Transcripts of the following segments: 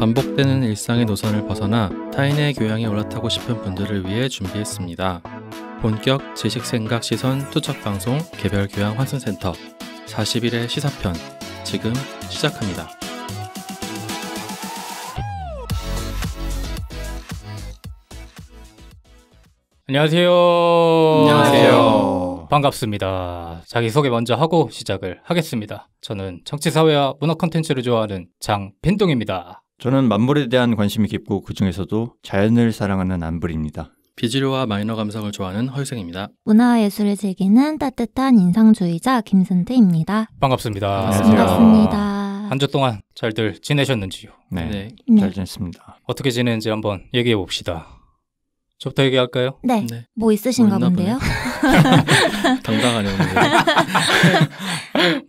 반복되는 일상의 노선을 벗어나 타인의 교양에 올라타고 싶은 분들을 위해 준비했습니다. 본격 지식 생각 시선 투척 방송 개별 교양 환승 센터 40일의 시사편 지금 시작합니다. 안녕하세요. 안녕하세요. 반갑습니다. 자기소개 먼저 하고 시작을 하겠습니다. 저는 정치사회와 문화 콘텐츠를 좋아하는 장빈동입니다. 저는 만물에 대한 관심이 깊고 그 중에서도 자연을 사랑하는 안불입니다. 비지류와 마이너 감성을 좋아하는 허유생입니다. 문화예술을 와 즐기는 따뜻한 인상주의자 김선태입니다. 반갑습니다. 안녕하 반갑습니다. 한 주 동안 잘들 지내셨는지요? 네, 네, 네. 잘 지냈습니다. 어떻게 지내는지 한번 얘기해 봅시다. 저부터 얘기할까요? 네. 네. 뭐 있으신가 뭐 본데요? 당당하네요.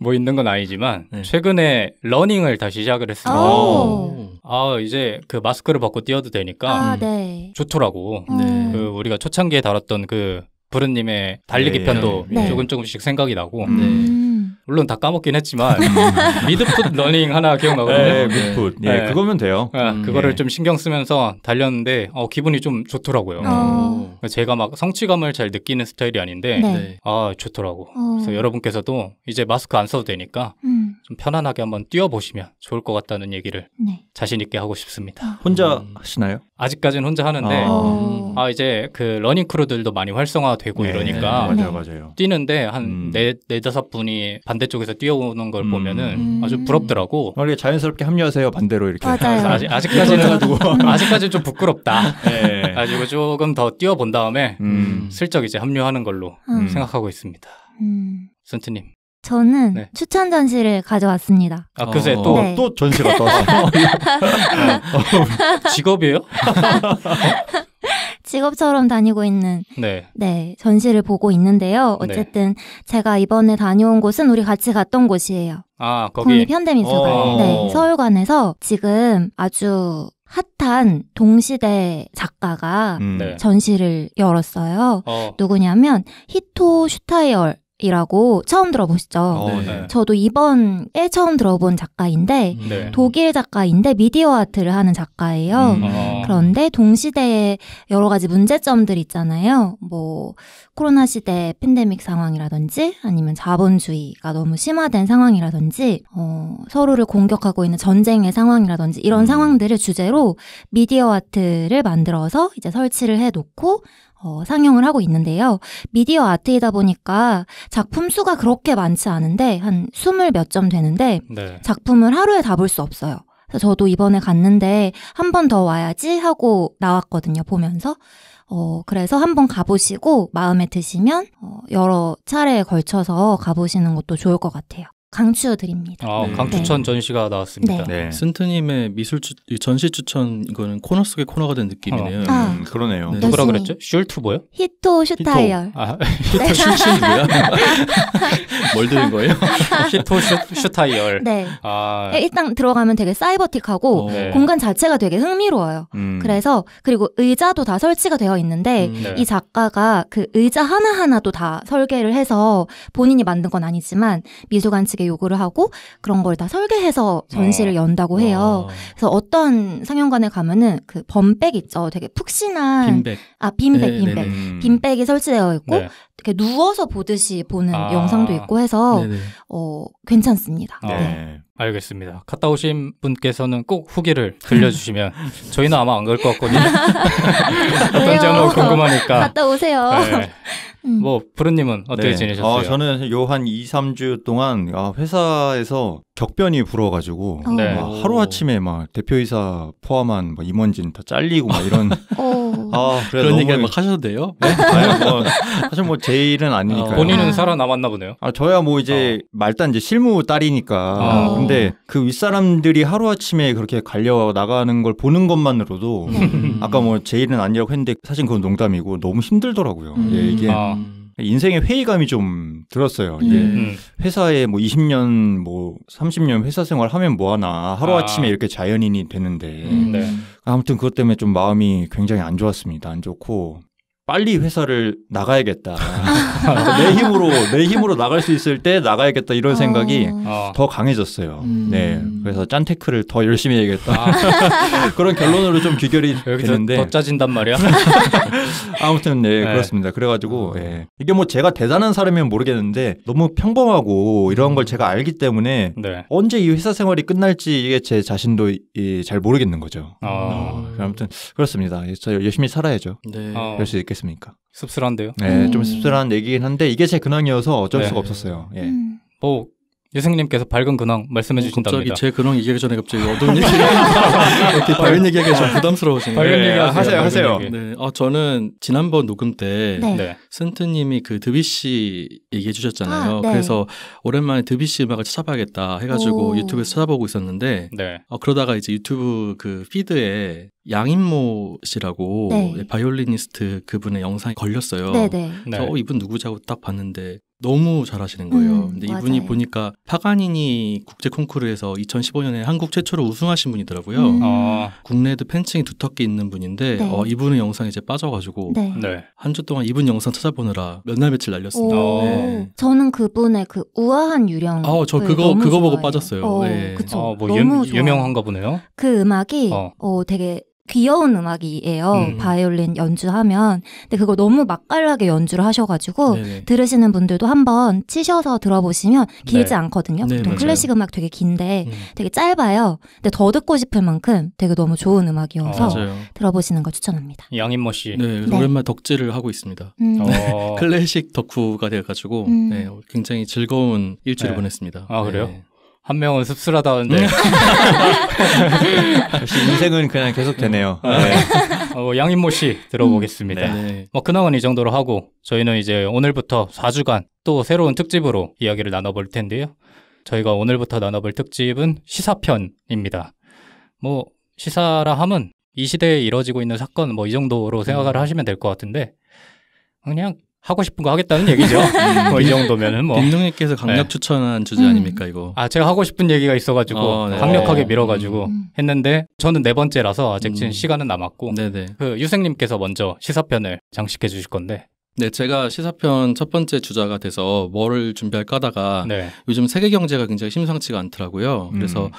뭐 있는 건 아니지만 네. 최근에 러닝을 다시 시작을 했습니다. 오. 아 이제 그 마스크를 벗고 뛰어도 되니까 아, 음. 네. 좋더라고. 음. 네. 그 우리가 초창기에 다뤘던 그 부르님의 달리기 네. 편도 네. 조금 조금씩 생각이 나고. 음. 물론 다 까먹긴 했지만 음. 미드풋 러닝 하나 기억나거든요. 네, 미드풋. 예, 네. 그거면 돼요. 네, 음, 그거를 네. 좀 신경 쓰면서 달렸는데 어, 기분이 좀 좋더라고요. 오. 아. 음. 제가 막 성취감을 잘 느끼는 스타일이 아닌데 네. 아 좋더라고. 오. 어. 그래서 여러분께서도 이제 마스크 안 써도 되니까 음. 좀 편안하게 한번 뛰어보시면 좋을 것 같다는 얘기를 네. 자신 있게 하고 싶습니다. 아. 혼자 음. 하시나요? 아직까지는 혼자 하는데 아, 음. 아 이제 그 러닝 크루들도 많이 활성화되고 네. 이러니까 맞아요, 맞아요. 뛰는데 한 네, 네 다섯 분이 반대쪽에서 뛰어오는 걸 보면은 음. 아주 부럽더라고. 원래 음. 아, 자연스럽게 합류하세요 반대로 이렇게. 맞아요. 아직 아직까지는 아직까지 좀 부끄럽다. 네. 가지고 조금 더 뛰어본 다음에 음. 슬쩍 이제 합류하는 걸로 생각하고 있습니다. 선트님. 저는 네. 추천 전시를 가져왔습니다. 아, 그새 어... 또, 네. 또 전시가 떠왔어. 어, 어, 어, 직업이에요? 직업처럼 다니고 있는 네. 네 전시를 보고 있는데요. 네. 어쨌든 네. 제가 이번에 다녀온 곳은 우리 같이 갔던 곳이에요. 아 거기 국립현대미술관 어. 네, 서울관에서 지금 아주 핫한 동시대 작가가 음, 네. 전시를 열었어요. 어. 누구냐면 히토 슈타이얼 이라고 처음 들어보시죠. 어, 네. 네. 저도 이번에 처음 들어본 작가인데 네. 독일 작가인데 미디어 아트를 하는 작가예요. 음, 아. 그런데 동시대에 여러 가지 문제점들 있잖아요. 뭐 코로나 시대 팬데믹 상황이라든지 아니면 자본주의가 너무 심화된 상황이라든지 어, 서로를 공격하고 있는 전쟁의 상황이라든지 이런 음. 상황들을 주제로 미디어 아트를 만들어서 이제 설치를 해 놓고 어, 상영을 하고 있는데요. 미디어 아트이다 보니까 작품 수가 그렇게 많지 않은데 한 스물 몇 점 되는데 네. 작품을 하루에 다 볼 수 없어요. 그래서 저도 이번에 갔는데 한 번 더 와야지 하고 나왔거든요. 보면서 어, 그래서 한 번 가보시고 마음에 드시면 어, 여러 차례에 걸쳐서 가보시는 것도 좋을 것 같아요. 강추어 드립니다. 아, 네. 강추천 네. 전시가 나왔습니다. 네. 네. 센트님의 미술 추, 전시 추천 이거는 코너 속의 코너가 된 느낌이네요. 어. 아. 음, 그러네요. 네. 네. 누구라 그랬죠? 슐투보요? 히토 슈타이얼. 아, 히토 슈타이얼. 뭘 들은 거예요? 히토 슈, 타이얼 네. 아. 예, 일단 들어가면 되게 사이버틱하고 어. 공간 자체가 되게 흥미로워요. 음. 그래서 그리고 의자도 다 설치가 되어 있는데 음, 이 작가가 그 의자 하나하나도 다 설계를 해서 본인이 만든 건 아니지만 미술관 측에 강력하게 요구를 하고 그런 걸 다 설계해서 전시를 어. 연다고 해요. 그래서 어떤 상영관에 가면은 그 범백 있죠. 되게 푹신한 빈백. 아 빈백 네, 네, 빈백 네네네. 음. 빈백이 설치되어 있고 네. 이렇게 누워서 보듯이 보는 아. 영상도 있고 해서 네네. 네. 어 괜찮습니다. 네. 알겠습니다. 갔다 오신 분께서는 꼭 후기를 들려주시면 저희는 아마 안 갈 것 같거든요. 어떤지 한번 궁금하니까. 갔다 오세요. 네. 음. 뭐부르님은 어떻게 네. 지내셨어요? 아, 저는 요 한 2, 3주 동안 아, 회사에서 격변이 불어가지고 네. 하루 아침에 막 대표이사 포함한 뭐 임원진 다 잘리고 막 이런 어. 아, 그래, 그런 얘기 를막 하셔도 돼요? 네? 아니, 뭐, 사실 뭐제 일은 아니니까. 어, 본인은 살아남았나 보네요. 아, 저야 뭐 이제 어. 말단 이제 실무 딸이니까. 어. 근데 그 윗사람들이 하루아침에 그렇게 갈려 나가는 걸 보는 것만으로도 음. 아까 뭐제 일은 아니라고 했는데 사실 그건 농담이고 너무 힘들더라고요. 음. 예, 이게. 아. 인생의 회의감이 좀 들었어요. 이게 음, 음. 회사에 뭐 20년 뭐 30년 회사 생활 하면 뭐 하나 하루 아침에 아. 이렇게 자연인이 되는데 음. 네. 아무튼 그것 때문에 좀 마음이 굉장히 안 좋았습니다. 안 좋고 빨리 회사를 나가야겠다. 내 힘으로 내 힘으로 나갈 수 있을 때 나가야겠다 이런 어. 생각이 어. 더 강해졌어요. 음. 네, 그래서 짠테크를 더 열심히 해야겠다 아. 그런 결론으로 좀 귀결이 되는데 더, 짜진단 말이야. 아무튼 네, 네, 그렇습니다. 그래가지고 네. 이게 뭐 제가 대단한 사람이면 모르겠는데 너무 평범하고 이런 걸 제가 알기 때문에 네. 언제 이 회사 생활이 끝날지 이게 제 자신도 이, 잘 모르겠는 거죠. 아. 어. 아무튼 그렇습니다. 예, 저 열심히 살아야죠. 네. 어. 그럴 수 있겠습니다. 않습니까? 씁쓸한데요. 네, 음. 좀 씁쓸한 얘기긴 한데 이게 제 근황이어서 어쩔 네. 수가 없었어요. 예. 음. 뭐 유승님께서 밝은 근황 말씀해 어, 주신답니다. 갑자기 제 근황 얘기하기 전에 갑자기 어두운 얘기 이렇게 밝은 얘기하기가 좀 부담스러우시네요. 밝은 네, 얘기 하세요, 하세요. 네, 어, 저는 지난번 녹음 때 네. 네. 센트님이 그 드비씨 얘기해 주셨잖아요. 아, 네. 그래서 오랜만에 드비씨 음악을 찾아봐야겠다 해가지고 오. 유튜브에서 찾아보고 있었는데 네. 어, 그러다가 이제 유튜브 그 피드에 양인모 씨라고 네. 예, 바이올리니스트 그분의 영상이 걸렸어요. 그래서 어, 이분 누구자고 딱 봤는데 너무 잘하시는 거예요. 음, 근데 이분이 맞아요. 보니까 파가니니 국제 콩쿠르에서 2015년에 한국 최초로 우승하신 분이더라고요. 음. 아. 국내에도 팬층이 두텁게 있는 분인데 네. 어, 이분의 영상 이제 빠져가지고 네. 네. 한주 동안 이분 영상 찾아보느라 몇 날 며칠 날렸습니다. 네. 저는 그분의 그 우아한 유령. 아, 저 그거 그거 좋아해 보고 빠졌어요. 어, 네. 그쵸. 아, 뭐 너무 유, 예, 유명한가 보네요. 그 음악이 어. 어 되게 귀여운 음악이에요. 음. 바이올린 연주하면. 근데 그걸 너무 맛깔나게 연주를 하셔가지고 네네. 들으시는 분들도 한번 치셔서 들어보시면 길지 네. 않거든요. 네, 보통 클래식 음악 되게 긴데 음. 되게 짧아요. 근데 더 듣고 싶을 만큼 되게 너무 좋은 음악이어서 아, 들어보시는 걸 추천합니다. 양인모 씨. 네, 네. 오랜만에 덕질을 하고 있습니다. 음. 네. 어. 클래식 덕후가 돼가지고 음. 네, 굉장히 즐거운 일주일을 네. 보냈습니다. 아 그래요? 한 명은 씁쓸하다는데. 음. 역시 인생은 그냥 계속 되네요. 음. 네. 어, 어, 양인모 씨 들어보겠습니다. 음, 네. 뭐 네. 근황은 이 정도로 하고 저희는 이제 오늘부터 4주간 또 새로운 특집으로 이야기를 나눠볼 텐데요. 저희가 오늘부터 나눠볼 특집은 시사편입니다. 뭐 시사라 함은 이 시대에 이뤄지고 있는 사건 뭐 이 정도로 생각을 음. 하시면 될 것 같은데 그냥 하고 싶은 거 하겠다는 얘기죠. 음, 뭐이 정도면은 뭐. 김동님께서 강력 네. 추천한 주제 아닙니까 음. 이거? 아 제가 하고 싶은 얘기가 있어가지고 어, 네. 강력하게 어. 밀어가지고 음. 했는데 저는 네 번째라서 아직 지금 음. 시간은 남았고 네네. 네. 그 유생님께서 먼저 시사편을 장식해 주실 건데 네, 제가 시사편 첫 번째 주자가 돼서 뭐를 준비할까 하다가 네. 요즘 세계 경제가 굉장히 심상치가 않더라고요. 그래서 음.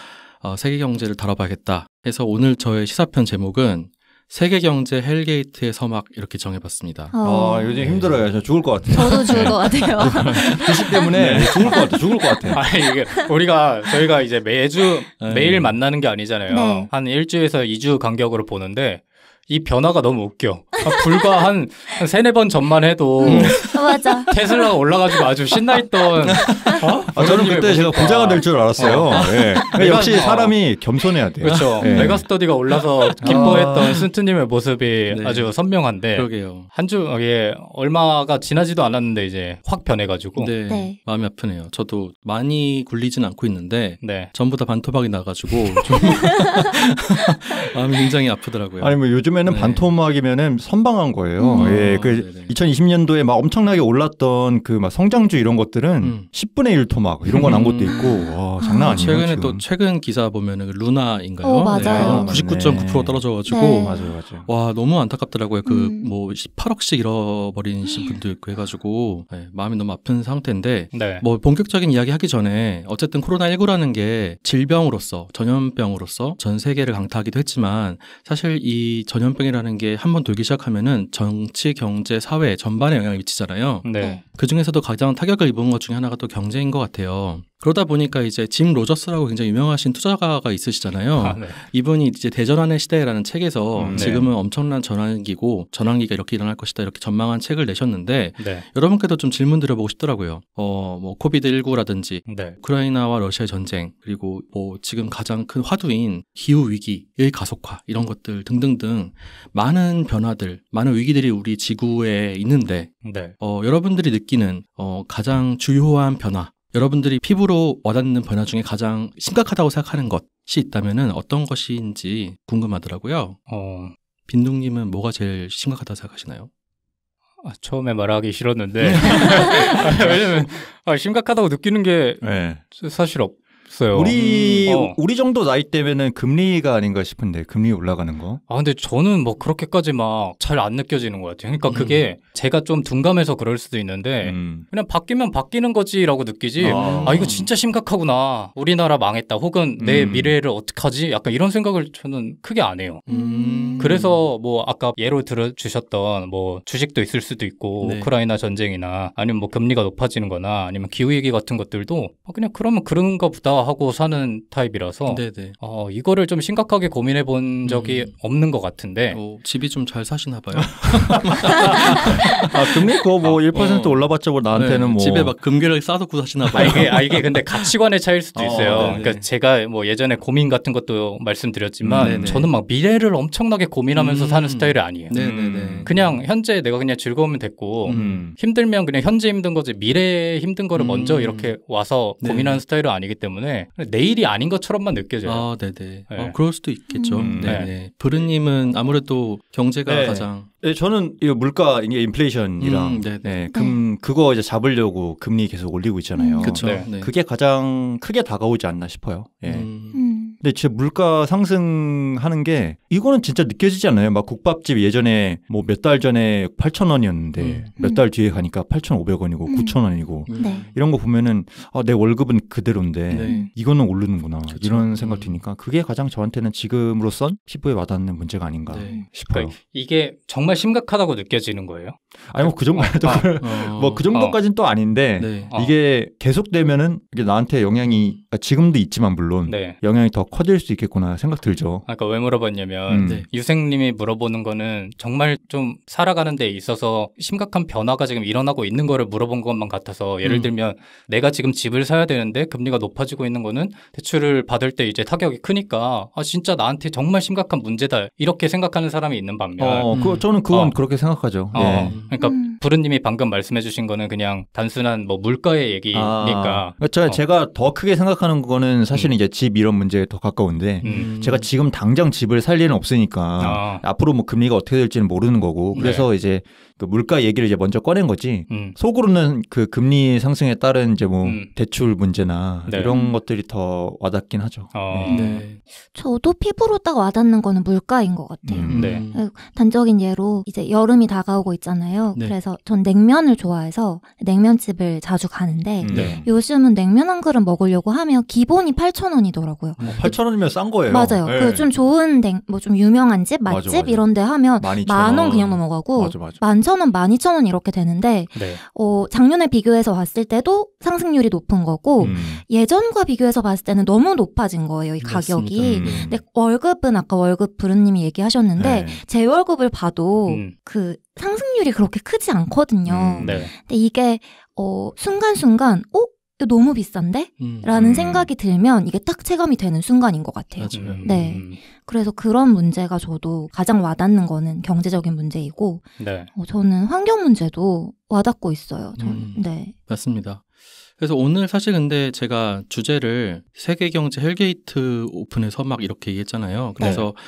어, 세계 경제를 다뤄봐야겠다 해서 오늘 저의 시사편 제목은 세계 경제 헬게이트의 서막 이렇게 정해봤습니다. 어. 아, 요즘 네. 힘들어요. 저 죽을 것 같아요. 저도 죽을 것 같아요. 주식 때문에 네. 죽을 것 같아. 죽을 것 같아. 아니 이게 우리가 저희가 이제 매주 네. 매일 만나는 게 아니잖아요. 네. 한 일주에서 2주 간격으로 보는데 이 변화가 너무 웃겨. 불과 한, 한 세네 번 전만 해도 음. 음. 어, 맞아. 테슬라가 올라가지고 아주 신나있던 어? 아, 저는 그때 제가 부자가 될 줄 알았어요. 네. 내가, 역시 어. 사람이 겸손해야 돼요. 그렇죠. 네. 메가스터디가 올라서 아. 기뻐했던 아. 순트님의 모습이 네. 아주 선명한데 그러게요. 한주 예, 얼마가 지나지도 않았는데 이제 확 변해가지고 네. 네. 마음이 아프네요. 저도 많이 굴리진 않고 있는데 네. 전부 다 반토막이 나가지고 마음이 굉장히 아프더라고요. 아니 뭐 요즘 요즘에는 네. 반토막이면은 선방한 거예요. 음. 예, 아, 그 네네. 2020년도에 막 엄청나게 올랐던 그 막 성장주 이런 것들은 음. 10분의 1토막 이런 거난 것도 음. 있고 와, 장난 아, 아니에요. 최근에 지금. 또 최근 기사 보면은 그 루나인가요? 어, 맞아요. 네. 99.9% 어, 떨어져가지고 네. 맞아요, 맞아요. 와 너무 안타깝더라고요. 그뭐 음. 18억씩 뭐 잃어버린 분도 있고 해가지고 네, 마음이 너무 아픈 상태인데 네. 뭐 본격적인 이야기 하기 전에 어쨌든 코로나 19라는 게 질병으로서 전염병으로서 전 세계를 강타하기도 했지만 사실 이 전염 전염병이라는 게한번 돌기 시작하면은 정치, 경제, 사회 전반에 영향을 미치잖아요. 네. 그 중에서도 가장 타격을 입은 것 중에 하나가 또 경제인 것 같아요. 그러다 보니까 이제 짐 로저스라고 굉장히 유명하신 투자가가 있으시잖아요. 아, 네. 이분이 이제 대전환의 시대라는 책에서 음, 네. 지금은 엄청난 전환기고 전환기가 이렇게 일어날 것이다 이렇게 전망한 책을 내셨는데 네. 여러분께도 좀 질문 드려보고 싶더라고요. 어, 뭐 코비드 19라든지 우크라이나와 러시아 전쟁 그리고 뭐 지금 가장 큰 화두인 기후 위기의 가속화 이런 것들 등등등 많은 변화들, 많은 위기들이 우리 지구에 있는데 네. 어, 여러분들이 느끼는 어, 가장 주요한 변화 여러분들이 피부로 와닿는 변화 중에 가장 심각하다고 생각하는 것이 있다면 어떤 것인지 궁금하더라고요. 어. 빈둥님은 뭐가 제일 심각하다고 생각하시나요? 아, 처음에 말하기 싫었는데 네. 왜냐면 아, 심각하다고 느끼는 게 네. 사실 없, 모어요 우리 음, 어. 우리 정도 나이 때면은 금리가 아닌가 싶은데 금리 올라가는 거? 아 근데 저는 뭐 그렇게까지 막 잘 안 느껴지는 것 같아요. 그러니까 그게 음. 제가 좀 둔감해서 그럴 수도 있는데 음. 그냥 바뀌면 바뀌는 거지라고 느끼지. 아. 아. 이거 진짜 심각하구나. 우리나라 망했다. 혹은 내 음. 미래를 어떻게 하지? 약간 이런 생각을 저는 크게 안 해요. 음. 그래서 뭐 아까 예로 들어 주셨던 뭐 주식도 있을 수도 있고 네. 우크라이나 전쟁이나 아니면 뭐 금리가 높아지는거나 아니면 기후 위기 같은 것들도 그냥 그러면 그런가 보다 하고 사는 타입이라서 네네. 어, 이거를 좀 심각하게 고민해 본 적이 음. 없는 것 같은데 어, 집이 좀 잘 사시나 봐요. 아, 금리 그거 뭐1% 아, 어. 올라봤자 뭐 나한테는 네. 뭐 집에 막 금괴를 싸놓고 사시나 봐요. 아, 이게, 아, 이게 근데 가치관의 차일 이 수도 아, 있어요. 어, 그러니까 네. 제가 뭐 예전에 고민 같은 것도 말씀드렸지만 음, 네, 저는 막 미래를 엄청나게 고민하면서 음, 사는 스타일이 아니에요. 네네네. 음. 그냥 현재 내가 그냥 즐거우면 됐고 음. 힘들면 그냥 현재 힘든 거지 미래에 힘든 거를 음. 먼저 이렇게 와서 고민하는 스타일은 아니기 때문에 때문에 내일이 아닌 것처럼만 느껴져요. 아, 네네. 네. 어, 그럴 수도 있겠죠. 음. 네 브르님은 아무래도 경제가 네. 가장. 네, 저는 이 물가 이게 인플레이션이랑 음, 네, 금 네. 그거 이제 잡으려고 금리 계속 올리고 있잖아요. 그렇죠. 그게 가장 크게 다가오지 않나 싶어요. 예. 음. 음. 근데 진짜 물가 상승하는 게 이거는 진짜 느껴지지 않아요? 막 국밥집 예전에 뭐 몇 달 전에 8천원이었는데 음. 몇달 음. 뒤에 가니까 8,500원이고 음. 9 0원이고 네. 이런 거 보면은 아, 내 월급은 그대로인데 네. 음. 이거는 오르는구나 그쵸. 이런 생각 음. 드니까 그게 가장 저한테는 지금으로선 피부에 와닿는 문제가 아닌가 네. 싶어요. 그러니까 이게 정말 심각하다고 느껴지는 거예요? 아니 뭐 그정도 아, 뭐그 정도까지는 어. 또 아닌데 네. 이게 계속되면은 이게 나한테 영향이 그러니까 지금도 있지만 물론 네. 영향이 더 커질 수 있겠구나 생각 들죠. 아까 왜 물어봤냐면 음. 네. 유생님이 물어보는 거는 정말 좀 살아가는 데 있어서 심각한 변화가 지금 일어나고 있는 거를 물어본 것만 같아서 예를 음. 들면 내가 지금 집을 사야 되는데 금리가 높아지고 있는 거는 대출을 받을 때 이제 타격이 크니까 아 진짜 나한테 정말 심각한 문제다 이렇게 생각하는 사람이 있는 반면 어, 그, 음. 저는 그건 어. 그렇게 생각하죠. 어. 예. 그러니까 음. 부르님이 방금 말씀해주신 거는 그냥 단순한 뭐 물가의 얘기니까. 아, 그렇죠. 어. 제가 더 크게 생각하는 거는 사실 음. 이제 집 이런 문제에 더 가까운데 음. 제가 지금 당장 집을 살 일은 없으니까 아. 앞으로 뭐 금리가 어떻게 될지는 모르는 거고 네. 그래서 네. 이제 그 물가 얘기를 이제 먼저 꺼낸 거지. 음. 속으로는 그 금리 상승에 따른 이제 뭐 음. 대출 문제나 네. 이런 것들이 더 와닿긴 하죠. 어. 예. 네. 저도 피부로 딱 와닿는 거는 물가인 것 같아요. 음. 네. 그 단적인 예로 이제 여름이 다가오고 있잖아요. 네. 그래서 전 냉면을 좋아해서 냉면집을 자주 가는데 음. 네. 요즘은 냉면 한 그릇 먹으려고 하면 기본이 8천원이더라고요 어, 8 0원이면싼 거예요. 맞아요. 예. 그좀 좋은 냉뭐 좀 유명한 집, 맛집 맞아, 맞아. 이런 데 하면 만 원 그냥 넘어가고 맞아, 맞아. 만 3,000원, 12,000원 이렇게 되는데 네. 어, 작년에 비교해서 봤을 때도 상승률이 높은 거고 음. 예전과 비교해서 봤을 때는 너무 높아진 거예요. 이 가격이. 음. 근데 월급은 아까 월급 부르님이 얘기하셨는데 네. 제 월급을 봐도 음. 그 상승률이 그렇게 크지 않거든요. 음, 네. 근데 이게 어, 순간순간 어? 이 너무 비싼데? 음. 라는 음. 생각이 들면 이게 딱 체감이 되는 순간인 것 같아요. 맞아요. 음. 네. 그래서 그런 문제가 저도 가장 와닿는 거는 경제적인 문제이고, 네. 어, 저는 환경 문제도 와닿고 있어요. 음. 네. 맞습니다. 그래서 오늘 사실 근데 제가 주제를 세계경제 헬게이트 오픈에서 막 이렇게 얘기했잖아요. 그래서 네.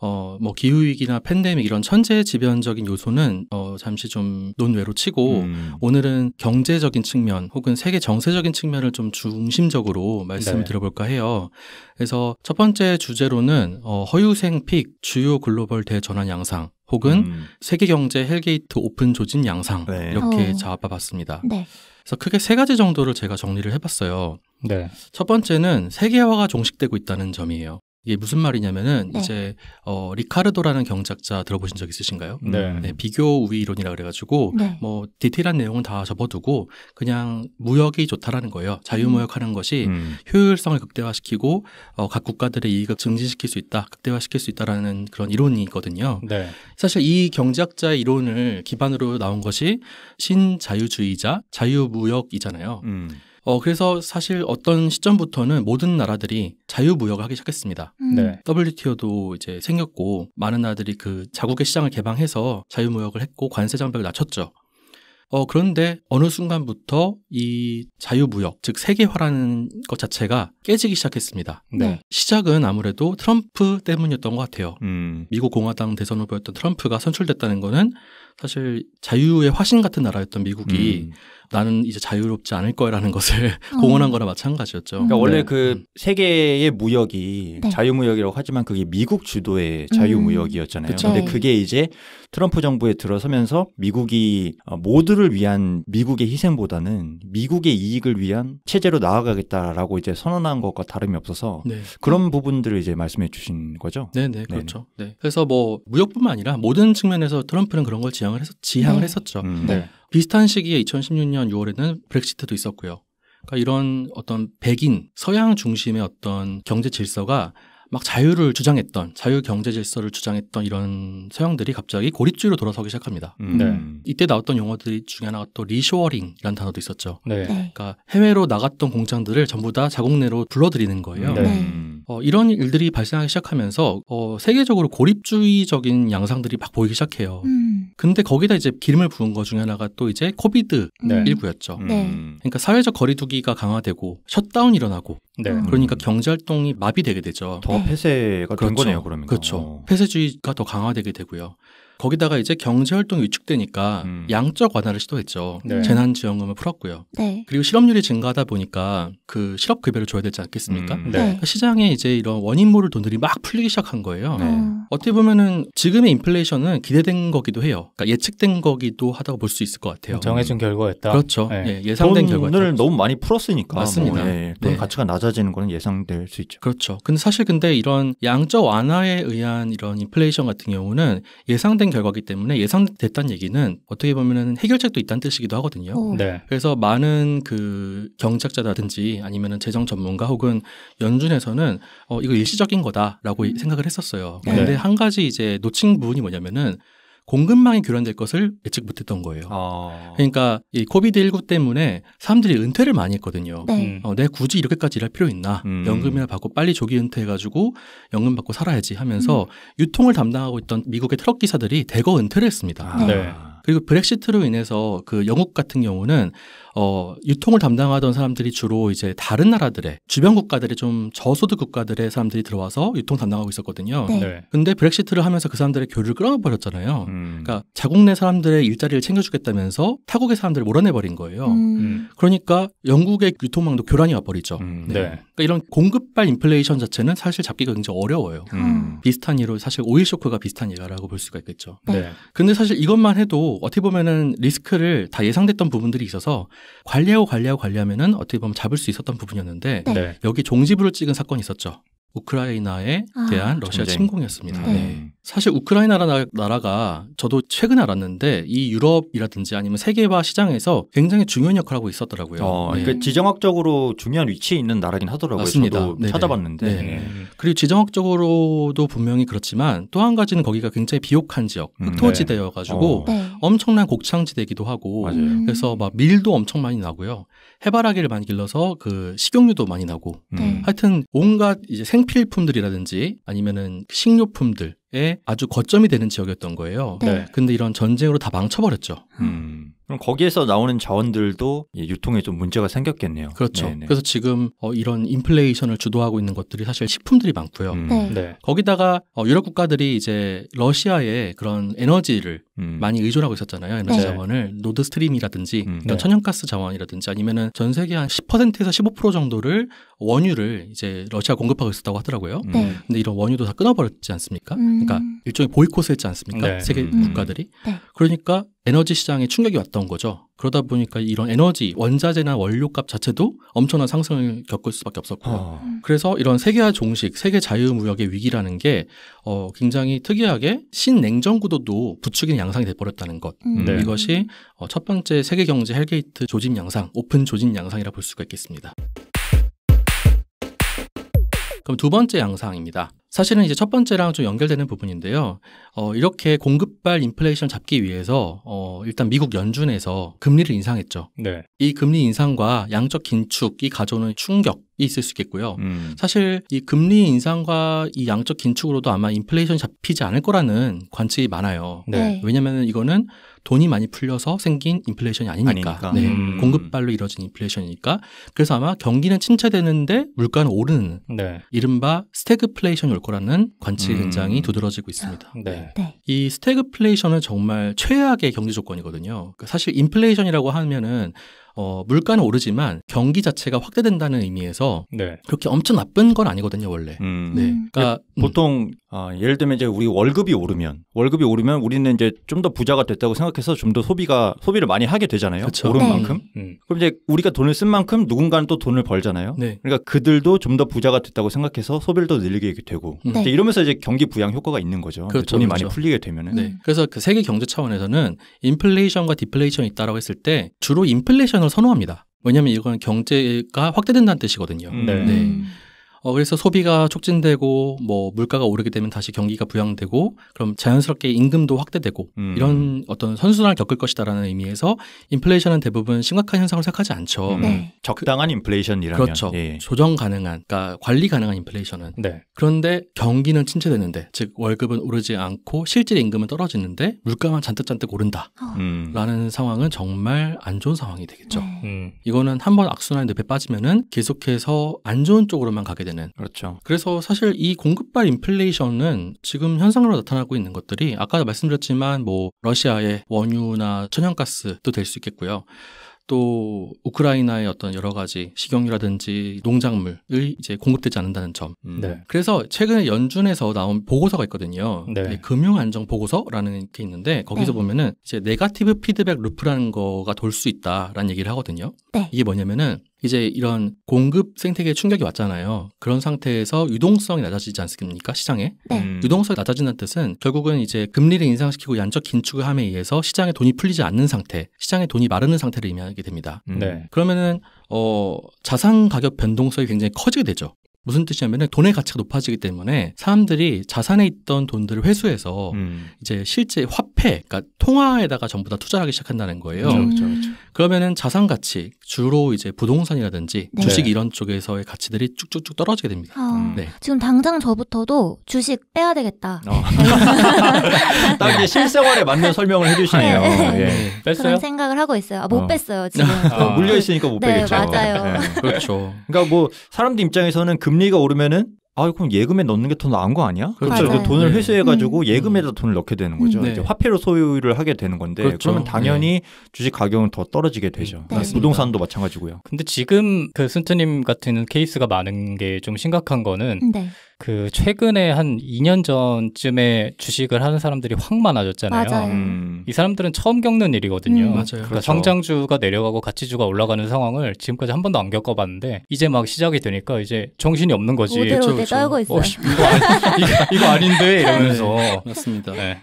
어, 뭐 기후위기나 팬데믹 이런 천재지변적인 요소는 어, 잠시 좀 논외로 치고 음. 오늘은 경제적인 측면 혹은 세계 정세적인 측면을 좀 중심적으로 말씀을 네. 드려볼까 해요. 그래서 첫 번째 주제로는 어, 허유생 픽 주요 글로벌 대전환 양상 혹은 음. 세계 경제 헬게이트 오픈 조짐 양상 네. 이렇게 어. 잡아봤습니다. 네. 그래서 크게 세 가지 정도를 제가 정리를 해봤어요. 네. 첫 번째는 세계화가 종식되고 있다는 점이에요. 이게 무슨 말이냐면은 네. 이제 어 리카르도라는 경작자 들어보신 적 있으신가요? 네. 네 비교 우위 이론이라 그래가지고 네. 뭐 디테일한 내용은 다 접어두고 그냥 무역이 좋다라는 거예요. 자유무역하는 음. 것이 음. 효율성을 극대화시키고 어, 각 국가들의 이익을 증진시킬 수 있다, 극대화시킬 수 있다라는 그런 이론이거든요. 네. 사실 이 경작자의 이론을 기반으로 나온 것이 신자유주의자 자유무역이잖아요. 음. 어, 그래서 사실 어떤 시점부터는 모든 나라들이 자유무역을 하기 시작했습니다. 음. 네. WTO도 이제 생겼고 많은 나라들이 그 자국의 시장을 개방해서 자유무역을 했고 관세 장벽을 낮췄죠. 어, 그런데 어느 순간부터 이 자유무역, 즉 세계화라는 것 자체가 깨지기 시작했습니다. 네. 시작은 아무래도 트럼프 때문이었던 것 같아요. 음. 미국 공화당 대선 후보였던 트럼프가 선출됐다는 거는 사실 자유의 화신 같은 나라였던 미국이 음. 나는 이제 자유롭지 않을 거라는 것을 어. 공언한 음. 거나 마찬가지였죠. 음. 그러니까 음. 원래 네. 그 음. 세계의 무역이 네. 자유무역이라고 하지만 그게 미국 주도의 자유무역이었잖아요. 음. 근데 네. 그게 이제 트럼프 정부에 들어서면서 미국이 어, 모두를 위한 미국의 희생보다는 미국의 이익을 위한 체제로 나아가겠다라고 이제 선언한 것과 다름이 없어서 네. 그런 부분들을 이제 말씀해 주신 거죠. 네, 네, 그렇죠. 네. 그래서 뭐 무역뿐만 아니라 모든 측면에서 트럼프는 그런 걸 지향을 했었, 지향을 네. 했었죠. 음. 네. 네. 비슷한 시기에 2016년 6월에는 브렉시트도 있었고요. 그러니까 이런 어떤 백인 서양 중심의 어떤 경제 질서가 막 자유를 주장했던 자유 경제 질서를 주장했던 이런 서양들이 갑자기 고립주의로 돌아서기 시작합니다. 음. 네. 이때 나왔던 용어들 중에 하나가 또 리쇼어링이라는 단어도 있었죠. 네. 네. 그러니까 해외로 나갔던 공장들을 전부 다 자국 내로 불러들이는 거예요. 네. 네. 어, 이런 일들이 발생하기 시작하면서 어, 세계적으로 고립주의적인 양상들이 막 보이기 시작해요. 음. 근데 거기다 이제 기름을 부은 것 중에 하나가 또 이제 코비드 19였죠. 음. 그러니까 사회적 거리두기가 강화되고 셧다운 일어나고 음. 그러니까 경제 활동이 마비되게 되죠. 더 폐쇄가 된 그렇죠. 거네요, 그러면. 그렇죠. 어. 폐쇄주의가 더 강화되게 되고요. 거기다가 이제 경제활동이 위축되니까 음. 양적 완화를 시도했죠. 네. 재난지원금을 풀었고요. 네. 그리고 실업률이 증가하다 보니까 그 실업급여를 줘야 되지 않겠습니까? 음. 네. 그러니까 시장에 이제 이런 원인 모를 돈들이 막 풀리기 시작한 거예요. 네. 아. 어떻게 보면은 지금의 인플레이션은 기대된 거기도 해요. 그러니까 예측된 거기도 하다고 볼 수 있을 것 같아요. 정해진 결과였다. 그렇죠. 네. 예, 예상된 결과 돈을 너무 많이 풀었으니까. 뭐. 맞습니다. 뭐, 예, 돈 예. 네. 가치가 낮아지는 거는 예상될 수 있죠. 그렇죠. 근데 사실 근데 이런 양적 완화에 의한 이런 인플레이션 같은 경우는 예상된 예상된 결과기 때문에 예상됐다는 얘기는 어떻게 보면은 해결책도 있다는 뜻이기도 하거든요. 어. 네. 그래서 많은 그 경작자라든지 아니면은 재정 전문가 혹은 연준에서는 어 이거 일시적인 거다라고 음. 생각을 했었어요. 근데 네. 한 가지 이제 놓친 부분이 뭐냐면은 공급망이 교란될 것을 예측 못했던 거예요. 아. 그러니까 이 코비드 19 때문에 사람들이 은퇴를 많이 했거든요. 네. 음. 어, 내가 굳이 이렇게까지 일할 필요 있나? 음. 연금이나 받고 빨리 조기 은퇴해가지고 연금 받고 살아야지 하면서 음. 유통을 담당하고 있던 미국의 트럭 기사들이 대거 은퇴를 했습니다. 아. 네. 그리고 브렉시트로 인해서 그 영국 같은 경우는 어, 유통을 담당하던 사람들이 주로 이제 다른 나라들의 주변 국가들의 좀 저소득 국가들의 사람들이 들어와서 유통 담당하고 있었거든요. 네. 네. 근데 브렉시트를 하면서 그 사람들의 교류를 끊어버렸잖아요. 음. 그러니까 자국 내 사람들의 일자리를 챙겨주겠다면서 타국의 사람들을 몰아내버린 거예요. 음. 음. 그러니까 영국의 유통망도 교란이 와버리죠. 음. 네. 네. 그러니까 이런 공급발 인플레이션 자체는 사실 잡기가 굉장히 어려워요. 음. 음. 비슷한 예로 사실 오일 쇼크가 비슷한 예라고볼 수가 있겠죠. 네. 네. 근데 사실 이것만 해도 어떻게 보면은 리스크를 다 예상됐던 부분들이 있어서 관리하고 관리하고 관리하면은 어떻게 보면 잡을 수 있었던 부분이었는데 네. 네. 여기 종지부를 찍은 사건이 있었죠. 우크라이나에 아, 대한 러시아 전쟁. 침공이었습니다. 네. 네. 사실 우크라이나라는 나라가 저도 최근 알았는데 이 유럽이라든지 아니면 세계화 시장에서 굉장히 중요한 역할을 하고 있었더라고요. 어, 네. 그러니까 지정학적으로 중요한 위치에 있는 나라긴 하더라고요. 맞습니다. 저도 네, 네네. 찾아봤는데. 네. 네 그리고 지정학적으로도 분명히 그렇지만 또 한 가지는 거기가 굉장히 비옥한 지역, 음, 흑토지대여가지고 음, 네. 어. 엄청난 곡창지대이기도 하고 맞아요. 음. 그래서 막 밀도 엄청 많이 나고요. 해바라기를 많이 길러서 그 식용유도 많이 나고 네. 음. 하여튼 온갖 이제 생필품들이라든지 아니면은 그 식료품들 에 아주 거점이 되는 지역이었던 거예요. 네. 네. 근데 이런 전쟁으로 다 망쳐버렸죠. 음. 음. 그럼 거기에서 나오는 자원들도 유통에 좀 문제가 생겼겠네요. 그렇죠. 네네. 네. 그래서 지금 어, 이런 인플레이션을 주도하고 있는 것들이 사실 식품들이 많고요. 음. 네. 거기다가 어, 유럽 국가들이 이제 러시아의 그런 에너지를 음. 많이 의존하고 있었잖아요 에너지 네. 자원을 노드 스트림이라든지 음. 이런 네. 천연가스 자원이라든지 아니면은 전 세계 한 10%에서 15% 정도를 원유를 이제 러시아 공급하고 있었다고 하더라고요. 음. 네. 근데 이런 원유도 다 끊어버렸지 않습니까? 음. 그러니까 일종의 보이콧을 했지 않습니까? 네. 세계 음. 국가들이. 네. 그러니까 에너지 시장에 충격이 왔던 거죠. 그러다 보니까 이런 에너지, 원자재나 원료값 자체도 엄청난 상승을 겪을 수밖에 없었고요. 어. 그래서 이런 세계화 종식, 세계 자유무역의 위기라는 게 어, 굉장히 특이하게 신냉전 구도도 부추긴 양상이 돼버렸다는 것. 음. 네. 이것이 어, 첫 번째 세계 경제 헬게이트 조짐 양상, 오픈 조짐 양상이라 볼 수가 있겠습니다. 그럼 두 번째 양상입니다. 사실은 이제 첫 번째랑 좀 연결되는 부분인데요. 어, 이렇게 공급발 인플레이션 잡기 위해서 어, 일단 미국 연준에서 금리를 인상했죠. 네. 이 금리 인상과 양적 긴축이 가져오는 충격이 있을 수 있겠고요. 음. 사실 이 금리 인상과 이 양적 긴축으로도 아마 인플레이션 잡히지 않을 거라는 관측이 많아요. 네. 네. 왜냐하면 이거는 돈이 많이 풀려서 생긴 인플레이션이 아니니까, 아니니까. 네. 음. 공급발로 이뤄진 인플레이션이니까 그래서 아마 경기는 침체되는데 물가는 오르는 네. 이른바 스태그플레이션이 올 거라는 관측이 음. 굉장히 두드러지고 있습니다. 네. 네. 이 스태그플레이션은 정말 최악의 경제 조건이거든요. 그러니까 사실 인플레이션이라고 하면은 어, 물가는 오르지만 경기 자체가 확대된다는 의미에서 네. 그렇게 엄청 나쁜 건 아니거든요 원래. 음. 음. 네. 음. 그러니까 예, 보통 어, 예를 들면 이제 우리 월급이 오르면 월급이 오르면 우리는 이제 좀 더 부자가 됐다고 생각해서 좀 더 소비가 소비를 많이 하게 되잖아요. 그쵸. 오른 네. 만큼. 음. 그럼 이제 우리가 돈을 쓴 만큼 누군가는 또 돈을 벌잖아요. 네. 그러니까 그들도 좀 더 부자가 됐다고 생각해서 소비를 더 늘리게 되고. 음. 네. 이러면서 이제 경기 부양 효과가 있는 거죠. 그렇죠, 돈이 그렇죠. 많이 풀리게 되면은. 네. 그래서 그 세계 경제 차원에서는 인플레이션과 디플레이션이 있다라고 했을 때 주로 인플레이션을 선호합니다. 왜냐하면 이건 경제가 확대된다는 뜻이거든요. 음. 네. 네. 어, 그래서 소비가 촉진되고 뭐 물가가 오르게 되면 다시 경기가 부양되고 그럼 자연스럽게 임금도 확대되고 음. 이런 어떤 선순환을 겪을 것이다라는 의미에서 인플레이션은 대부분 심각한 현상을 생각하지 않죠. 음. 네. 적당한 인플레이션이라면 그렇죠. 예. 조정 가능한, 그러니까 관리 가능한 인플레이션은 네. 그런데 경기는 침체되는데 즉 월급은 오르지 않고 실질 임금은 떨어지는데 물가만 잔뜩잔뜩 오른다라는 아. 음. 상황은 정말 안 좋은 상황이 되겠죠. 네. 음. 이거는 한번 악순환의 늪에 빠지면은 계속해서 안 좋은 쪽으로만 가게 되는. 되는. 그렇죠. 그래서 사실 이 공급발 인플레이션은 지금 현상으로 나타나고 있는 것들이 아까 도 말씀드렸지만 뭐 러시아의 원유나 천연가스도 될 수 있겠고요. 또 우크라이나의 어떤 여러 가지 식용유라든지 농작물을 이제 공급되지 않는다는 점. 음. 네. 그래서 최근에 연준에서 나온 보고서가 있거든요. 네. 네 금융 안정 보고서라는 게 있는데 거기서 네. 보면은 이제 네가티브 피드백 루프라는 거가 돌 수 있다라는 얘기를 하거든요. 네. 이게 뭐냐면은 이제 이런 공급 생태계에 충격이 왔잖아요. 그런 상태에서 유동성이 낮아지지 않습니까? 시장에. 네. 음. 유동성이 낮아진다는 뜻은 결국은 이제 금리를 인상시키고 양적 긴축을 함에 의해서 시장에 돈이 풀리지 않는 상태, 시장에 돈이 마르는 상태를 의미하게 됩니다. 음. 네. 그러면은 어 자산 가격 변동성이 굉장히 커지게 되죠. 무슨 뜻이냐면은 돈의 가치가 높아지기 때문에 사람들이 자산에 있던 돈들을 회수해서 음. 이제 실제 화폐, 그러니까 통화에다가 전부 다 투자하기 시작한다는 거예요. 그 그렇죠, 그렇죠. 그러면은 자산 가치 주로 이제 부동산이라든지 네. 주식 이런 쪽에서의 가치들이 쭉쭉쭉 떨어지게 됩니다. 어, 네. 지금 당장 저부터도 주식 빼야 되겠다. 어. 딱 네. 실생활에 맞는 설명을 해주시네요. 네. 예. 네. 뺐어요? 그런 생각을 하고 있어요. 아, 못 어. 뺐어요 지금. 아, 아. 물려 있으니까 못 네, 빼겠죠. 맞아요. 네. 그렇죠. 그러니까 뭐 사람들 입장에서는 금리가 오르면은 아 그럼 예금에 넣는 게 더 나은 거 아니야? 그렇죠. 그 돈을 네. 회수해가지고 음, 음. 예금에다 돈을 넣게 되는 거죠. 음, 네. 이제 화폐로 소유를 하게 되는 건데 그렇죠. 그러면 네. 당연히 네. 주식 가격은 더 떨어지게 되죠. 네. 그러니까 부동산도 마찬가지고요. 근데 지금 그 순트님 같은 케이스가 많은 게 좀 심각한 거는 네. 그 최근에 한 2년 전쯤에 주식을 하는 사람들이 확 많아졌잖아요. 음. 이 사람들은 처음 겪는 일이거든요. 음. 맞아요. 그러니까 그렇죠. 성장주가 내려가고 가치주가 올라가는 상황을 지금까지 한 번도 안 겪어봤는데 이제 막 시작이 되니까 이제 정신이 없는 거지. 오대 오대 그렇죠, 그렇죠. 떨고 있어요. 어, 이거, 아니, 이거, 아닌데 네. 이러면서. 네, 맞습니다. 네.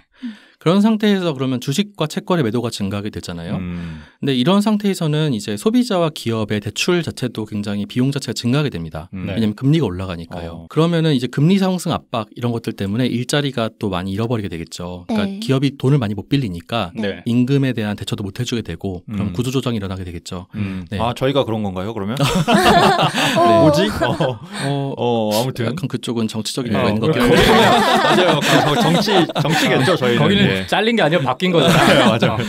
그런 상태에서 그러면 주식과 채권의 매도가 증가하게 되잖아요. 음. 근데 이런 상태에서는 이제 소비자와 기업의 대출 자체도 굉장히 비용 자체가 증가하게 됩니다. 음. 네. 왜냐하면 금리가 올라가니까요. 어. 그러면은 이제 금리 상승 압박 이런 것들 때문에 일자리가 또 많이 잃어버리게 되겠죠. 그러니까 네. 기업이 돈을 많이 못 빌리니까 네. 네. 임금에 대한 대처도 못 해주게 되고 그럼 음. 구조조정이 일어나게 되겠죠. 음. 네. 아 저희가 그런 건가요? 그러면 네. 뭐지? 어. 어, 어, 아무튼 약간 그쪽은 정치적인 어. 이유가 있는 것 같아요. 맞아요. 정치 정치겠죠 저희는. 거기는 네. 잘린 게 아니라 바뀐 거잖아요. 네, 맞아요. 어.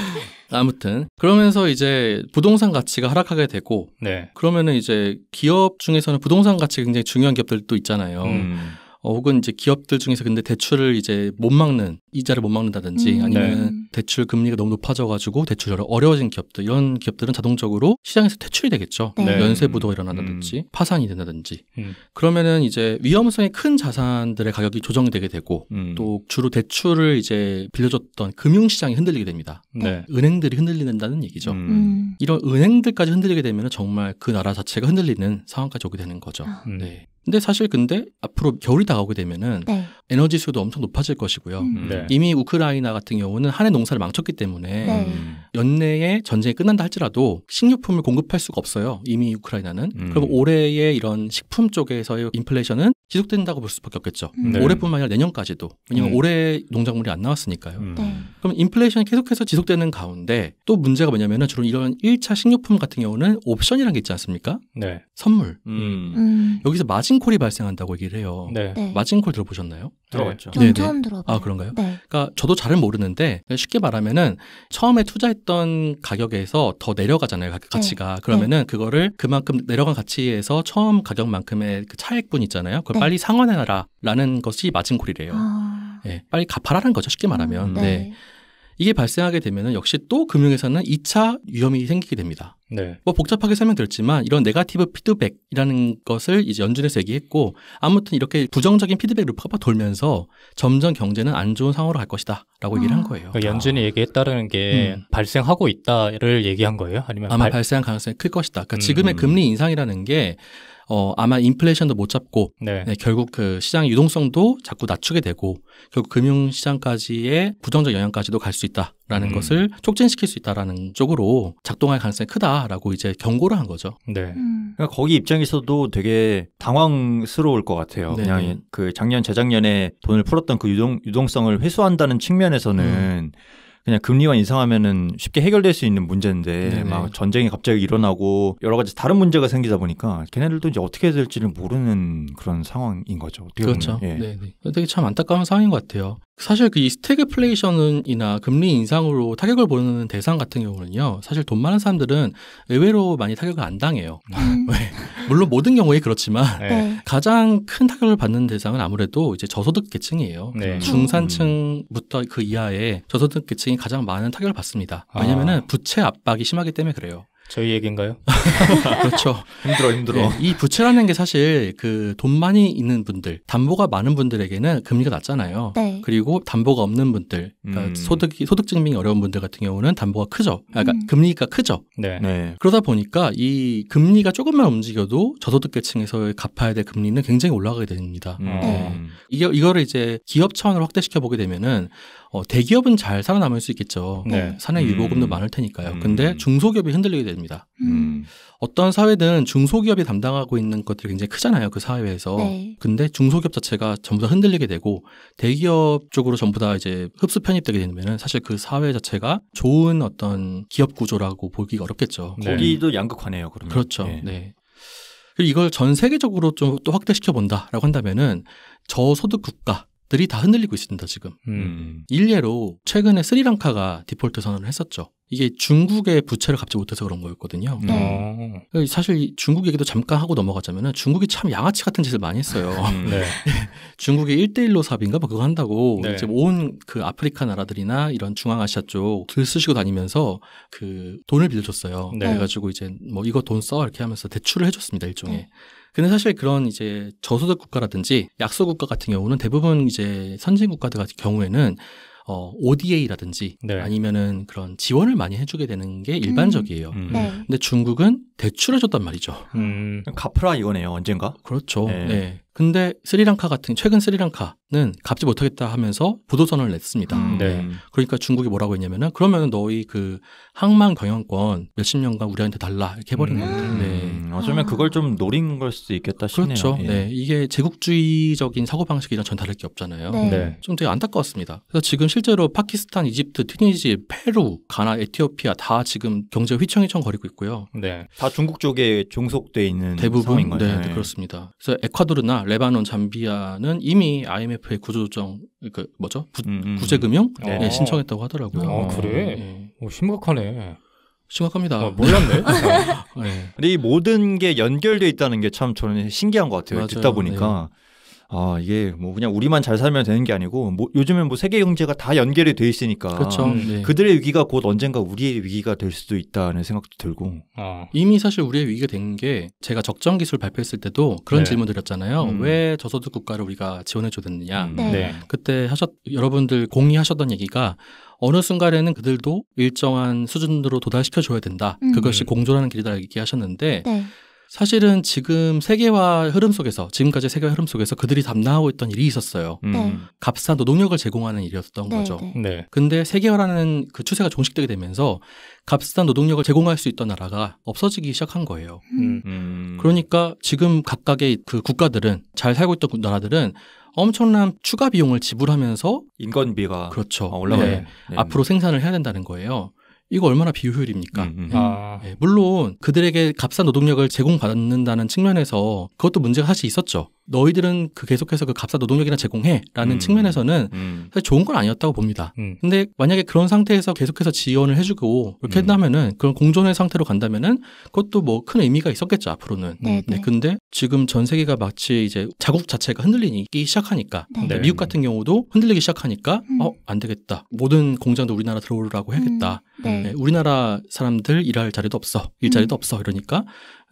아무튼 그러면서 이제 부동산 가치가 하락하게 되고 네. 그러면은 이제 기업 중에서는 부동산 가치 굉장히 중요한 기업들도 있잖아요. 음. 어, 혹은 이제 기업들 중에서 근데 대출을 이제 못 막는 이자를 못 막는다든지 음. 아니면 네. 대출 금리가 너무 높아져가지고 대출이 어려워진 기업들 이런 기업들은 자동적으로 시장에서 대출이 되겠죠. 네. 네. 연쇄 부도가 일어나다든지 음. 파산이 된다든지 음. 그러면은 이제 위험성이 큰 자산들의 가격이 조정되게 이 되고 음. 또 주로 대출을 이제 빌려줬던 금융시장이 흔들리게 됩니다. 네. 네. 은행들이 흔들린다는 얘기죠. 음. 음. 이런 은행들까지 흔들리게 되면 정말 그 나라 자체가 흔들리는 상황까지 오게 되는 거죠. 아. 네. 근데 사실 근데 앞으로 겨울이 다가오게 되면은 네. 에너지 수요도 엄청 높아질 것이고요. 음. 네. 이미 우크라이나 같은 경우는 한해 농사를 망쳤기 때문에 네. 연내에 전쟁이 끝난다 할지라도 식료품을 공급할 수가 없어요. 이미 우크라이나는. 음. 그럼 올해의 이런 식품 쪽에서의 인플레이션은 지속된다고 볼 수밖에 없겠죠. 음. 네. 올해뿐만 아니라 내년까지도. 왜냐면 음. 올해 농작물이 안 나왔으니까요. 음. 네. 그럼 인플레이션이 계속해서 지속되는 가운데 또 문제가 뭐냐면은 주로 이런 1차 식료품 같은 경우는 옵션이라는 게 있지 않습니까? 네. 선물. 음. 여기서 마진 마침콜이 발생한다고 얘기를 해요. 네. 네. 마침콜 들어보셨나요? 들어봤죠. 전 네, 네. 처음 들어봐아 그런가요? 네. 그러니까 저도 잘은 모르는데 쉽게 말하면은 처음에 투자했던 가격에서 더 내려가잖아요. 가치가 네. 그러면은 네. 그거를 그만큼 내려간 가치에서 처음 가격만큼의 그 차액분 있잖아요. 그걸 빨리 상환해놔라라는 것이 마진콜이래요 아... 네, 빨리 갚아라는 거죠 쉽게 말하면. 음, 네. 네. 이게 발생하게 되면 역시 또금융에서는 2차 위험이 생기게 됩니다. 네. 뭐 복잡하게 설명드렸지만 이런 네가티브 피드백이라는 것을 이제 연준에서 얘기했고 아무튼 이렇게 부정적인 피드백 루프가 돌면서 점점 경제는 안 좋은 상황으로 갈 것이다라고 얘기를 한 아. 거예요. 그러니까 연준이 아. 얘기했다는 게 음. 발생하고 있다를 얘기한 거예요? 아니면 아마 발... 생할 가능성이 클 것이다. 그러니까 음. 지금의 음. 금리 인상이라는 게 어, 아마 인플레이션도 못 잡고 네. 네, 결국 그 시장 유동성도 자꾸 낮추게 되고 결국 금융시장까지의 부정적 영향까지도 갈 수 있다라는 음. 것을 촉진시킬 수 있다라는 쪽으로 작동할 가능성이 크다라고 이제 경고를 한 거죠. 네. 음. 그러니까 거기 입장에서도 되게 당황스러울 것 같아요. 네 그냥 그 작년 재작년에 돈을 풀었던 그 유동 유동성을 회수한다는 측면에서는 음. 그냥 금리만 인상하면은 쉽게 해결될 수 있는 문제인데 네네. 막 전쟁이 갑자기 일어나고 여러 가지 다른 문제가 생기다 보니까 걔네들도 이제 어떻게 해야 될지를 모르는 그런 상황인 거죠. 어떻게 그렇죠. 보 예. 네. 되게 참 안타까운 상황인 것 같아요. 사실 그 이 스태그플레이션이나 금리 인상으로 타격을 보는 대상 같은 경우는요, 사실 돈 많은 사람들은 의외로 많이 타격을 안 당해요. 음. 물론 모든 경우에 그렇지만 네. 네. 가장 큰 타격을 받는 대상은 아무래도 이제 저소득 계층이에요. 네. 음. 중산층부터 그 이하의 저소득 계층이 가장 많은 타격을 받습니다. 아. 왜냐하면 부채 압박이 심하기 때문에 그래요. 저희 얘기인가요? 그렇죠. 힘들어, 힘들어. 네, 이 부채라는 게 사실 그 돈 많이 있는 분들, 담보가 많은 분들에게는 금리가 낮잖아요. 네. 그리고 담보가 없는 분들, 그러니까 음. 소득이, 소득 증빙이 어려운 분들 같은 경우는 담보가 크죠. 아, 그러니까 음. 금리가 크죠. 네. 네. 그러다 보니까 이 금리가 조금만 움직여도 저소득 계층에서 갚아야 될 금리는 굉장히 올라가게 됩니다. 음. 네. 이게, 이거를 이제 기업 차원으로 확대시켜 보게 되면은 어, 대기업은 잘 살아남을 수 있겠죠. 네. 산업 어, 음. 유보금도 음. 많을 테니까요. 음. 근데 중소기업이 흔들리게 됩니다. 음. 음. 어떤 사회든 중소기업이 담당하고 있는 것들이 굉장히 크잖아요. 그 사회에서. 네. 근데 중소기업 자체가 전부 다 흔들리게 되고 대기업 쪽으로 전부 다 이제 흡수 편입되게 되면은 사실 그 사회 자체가 좋은 어떤 기업 구조라고 보기가 어렵겠죠. 네. 거기도 양극화네요. 그러면. 그렇죠. 예. 네. 네. 이걸 전 세계적으로 좀 또 확대시켜 본다라고 한다면은 저소득 국가 들이 다 흔들리고 있습니다, 지금. 음. 일례로 최근에 스리랑카가 디폴트 선언을 했었죠. 이게 중국의 부채를 갚지 못해서 그런 거였거든요. 음. 사실 중국 얘기도 잠깐 하고 넘어가자면 중국이 참 양아치 같은 짓을 많이 했어요. 음. 네. 중국이 1대1로 사업인가 뭐 그거 한다고 네. 이제 온 그 아프리카 나라들이나 이런 중앙아시아 쪽 들쓰시고 다니면서 그 돈을 빌려줬어요. 네. 그래가지고 이제 뭐 이거 돈 써 이렇게 하면서 대출을 해줬습니다, 일종의. 음. 근데 사실 그런 이제 저소득 국가라든지 약소 국가 같은 경우는 대부분 이제 선진 국가들 같은 경우에는 어, ODA라든지 네. 아니면은 그런 지원을 많이 해주게 되는 게 음. 일반적이에요. 음. 음. 네. 근데 중국은 대출해 줬단 말이죠. 음. 음, 갚으라 이거네요, 언젠가? 그렇죠. 네. 네. 근데 스리랑카 같은 최근 스리랑카는 갚지 못하겠다 하면서 부도선을 냈습니다. 음, 네. 네. 그러니까 중국이 뭐라고 했냐면은 그러면 너희 그 항만 경영권 몇십 년간 우리한테 달라 이렇게 해버린 겁니다. 음, 네. 음. 어쩌면 그걸 좀 노린 걸 수도 있겠다 싶네요. 그렇죠. 예. 네. 이게 제국주의적인 사고 방식이랑 전 다를 게 없잖아요. 네. 네. 좀 되게 안타까웠습니다. 그래서 지금 실제로 파키스탄, 이집트, 튀니지, 페루, 가나, 에티오피아 다 지금 경제 휘청휘청 거리고 있고요. 네. 다 중국 쪽에 종속돼 있는 대부분 네, 네, 그렇습니다. 그래서 에콰도르나 레바논, 잠비아는 이미 IMF의 구조조정 그 뭐죠 부, 음, 음, 구제금융 네. 네, 신청했다고 하더라고요. 아, 그래? 네. 오, 심각하네. 심각합니다. 아, 몰랐네. 네. 근데 이 모든 게 연결돼 있다는 게 참 저는 신기한 것 같아요. 맞아요. 듣다 보니까. 네. 아 이게 뭐 그냥 우리만 잘 살면 되는 게 아니고 뭐 요즘엔 뭐 세계 경제가 다 연결이 돼 있으니까 그렇죠. 네. 그들의 위기가 곧 언젠가 우리의 위기가 될 수도 있다는 생각도 들고 어. 이미 사실 우리의 위기가 된 게 제가 적정 기술 발표했을 때도 그런 네. 질문 드렸잖아요. 음. 왜 저소득 국가를 우리가 지원해 줘야 되느냐. 음, 네. 네. 그때 하셨 여러분들 공유하셨던 얘기가 어느 순간에는 그들도 일정한 수준으로 도달시켜 줘야 된다. 음. 그것이 음. 공존하는 길이다 얘기하셨는데. 사실은 지금 세계화 흐름 속에서 지금까지 세계화 흐름 속에서 그들이 담당하고 있던 일이 있었어요. 음. 네. 값싼 노동력을 제공하는 일이었던 네, 거죠. 네. 네. 근데 세계화라는 그 추세가 종식되게 되면서 값싼 노동력을 제공할 수 있던 나라가 없어지기 시작한 거예요. 음. 음. 음. 그러니까 지금 각각의 그 국가들은 잘 살고 있던 나라들은 엄청난 추가 비용을 지불하면서 인건비가 그렇죠. 어, 올라가요. 네. 네. 앞으로 생산을 해야 된다는 거예요. 이거 얼마나 비효율입니까? 음, 음, 음. 예. 아. 네, 물론 그들에게 값싼 노동력을 제공받는다는 측면에서 그것도 문제가 사실 있었죠. 너희들은 그 계속해서 그 값싼 노동력이나 제공해라는 음, 측면에서는 사실 좋은 건 아니었다고 봅니다. 근데 만약에 그런 상태에서 계속해서 지원을 해주고 이렇게 한다면은 그런 공존의 상태로 간다면은 그것도 뭐 큰 의미가 있었겠죠 앞으로는. 네, 네. 네, 근데 지금 전 세계가 마치 이제 자국 자체가 흔들리기 시작하니까 네. 네. 미국 같은 경우도 흔들리기 시작하니까 어안 되겠다 모든 공장도 우리나라 들어오라고 해야겠다. 네. 네. 우리나라 사람들 일할 자리도 없어. 일자리도 음. 없어. 이러니까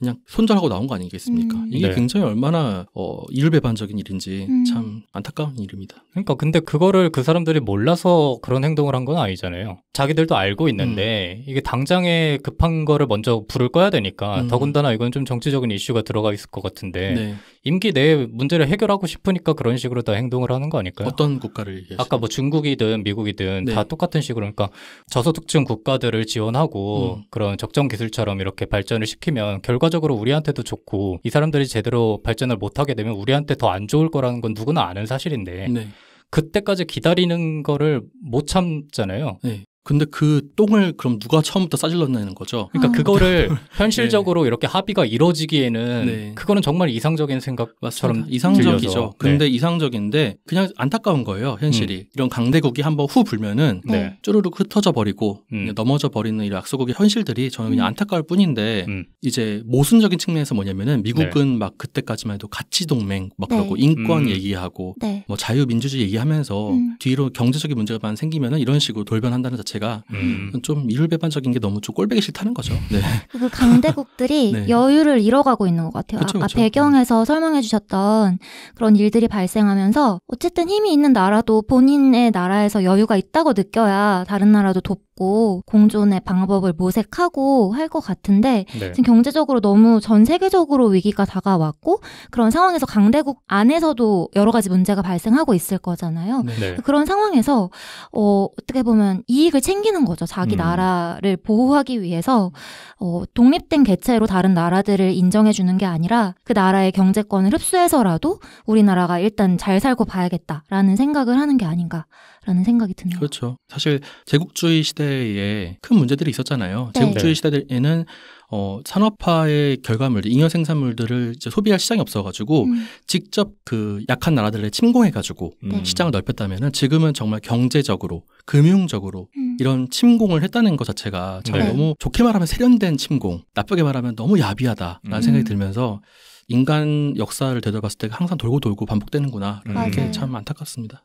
그냥 손절하고 나온 거 아니겠습니까? 음. 이게 네. 굉장히 얼마나 어, 이율배반적인 일인지 음. 참 안타까운 일입니다. 그러니까 근데 그거를 그 사람들이 몰라서 그런 행동을 한 건 아니잖아요. 자기들도 알고 있는데 음. 이게 당장에 급한 거를 먼저 불을 꺼야 되니까 음. 더군다나 이건 좀 정치적인 이슈가 들어가 있을 것 같은데 네. 임기 내에 문제를 해결하고 싶으니까 그런 식으로 다 행동을 하는 거 아닐까요? 어떤 국가를 얘기하시요 아까 뭐 중국이든 미국이든 네. 다 똑같은 식으로 그러니까 저소득층 국가들을 지원하고 음. 그런 적정 기술처럼 이렇게 발전을 시키면 결과적으로 결과적으로 우리한테도 좋고 이 사람들이 제대로 발전을 못하게 되면 우리한테 더 안 좋을 거라는 건 누구나 아는 사실인데 네. 그때까지 기다리는 거를 못 참잖아요. 네. 근데 그 똥을 그럼 누가 처음부터 싸질렀냐는 거죠. 그러니까 아. 그거를 네. 현실적으로 네. 이렇게 합의가 이루어지기에는 네. 그거는 정말 이상적인 생각처럼 이상적이죠. 들려서. 근데 네. 이상적인데 그냥 안타까운 거예요. 현실이 음. 이런 강대국이 한번 후 불면은 쪼르륵 네. 흩어져 버리고 음. 넘어져 버리는 이런 악소국의 현실들이 저는 그냥 음. 안타까울 뿐인데 음. 이제 모순적인 측면에서 뭐냐면은 미국은 네. 막 그때까지만 해도 가치 동맹 막 그러고 인권 음. 얘기하고 뭐 자유민주주의 얘기하면서 음. 뒤로 경제적인 문제만 가 생기면은 이런 식으로 돌변한다는 자체. 자체가 음. 좀율배반적인게 너무 좀꼴배기 싫다는 거죠. 네. 그 강대국들이 네. 여유를 잃어가고 있는 것 같아요. 그쵸, 아까 그쵸. 배경에서 설명해 주셨던 그런 일들이 발생하면서 어쨌든 힘이 있는 나라도 본인의 나라에서 여유가 있다고 느껴야 다른 나라도 돕 있고 공존의 방법을 모색하고 할 것 같은데 네. 지금 경제적으로 너무 전 세계적으로 위기가 다가왔고 그런 상황에서 강대국 안에서도 여러 가지 문제가 발생하고 있을 거잖아요. 네. 네. 그런 상황에서 어, 어떻게 보면 이익을 챙기는 거죠. 자기 음. 나라를 보호하기 위해서 어, 독립된 개체로 다른 나라들을 인정해 주는 게 아니라 그 나라의 경제권을 흡수해서라도 우리나라가 일단 잘 살고 봐야겠다라는 생각을 하는 게 아닌가 라는 생각이 드네요. 그렇죠. 사실 제국주의 시대에 큰 문제들이 있었잖아요. 네. 제국주의 네. 시대에는 어, 산업화의 결과물들, 잉여 생산물들을 이제 소비할 시장이 없어가지고 음. 직접 그 약한 나라들에 침공해가지고 음. 네. 시장을 넓혔다면은 지금은 정말 경제적으로, 금융적으로 음. 이런 침공을 했다는 것 자체가 잘 네. 너무 좋게 말하면 세련된 침공, 나쁘게 말하면 너무 야비하다라는 음. 생각이 들면서 인간 역사를 되돌아봤을 때 항상 돌고 돌고 반복되는구나라는 게 참 안타깝습니다.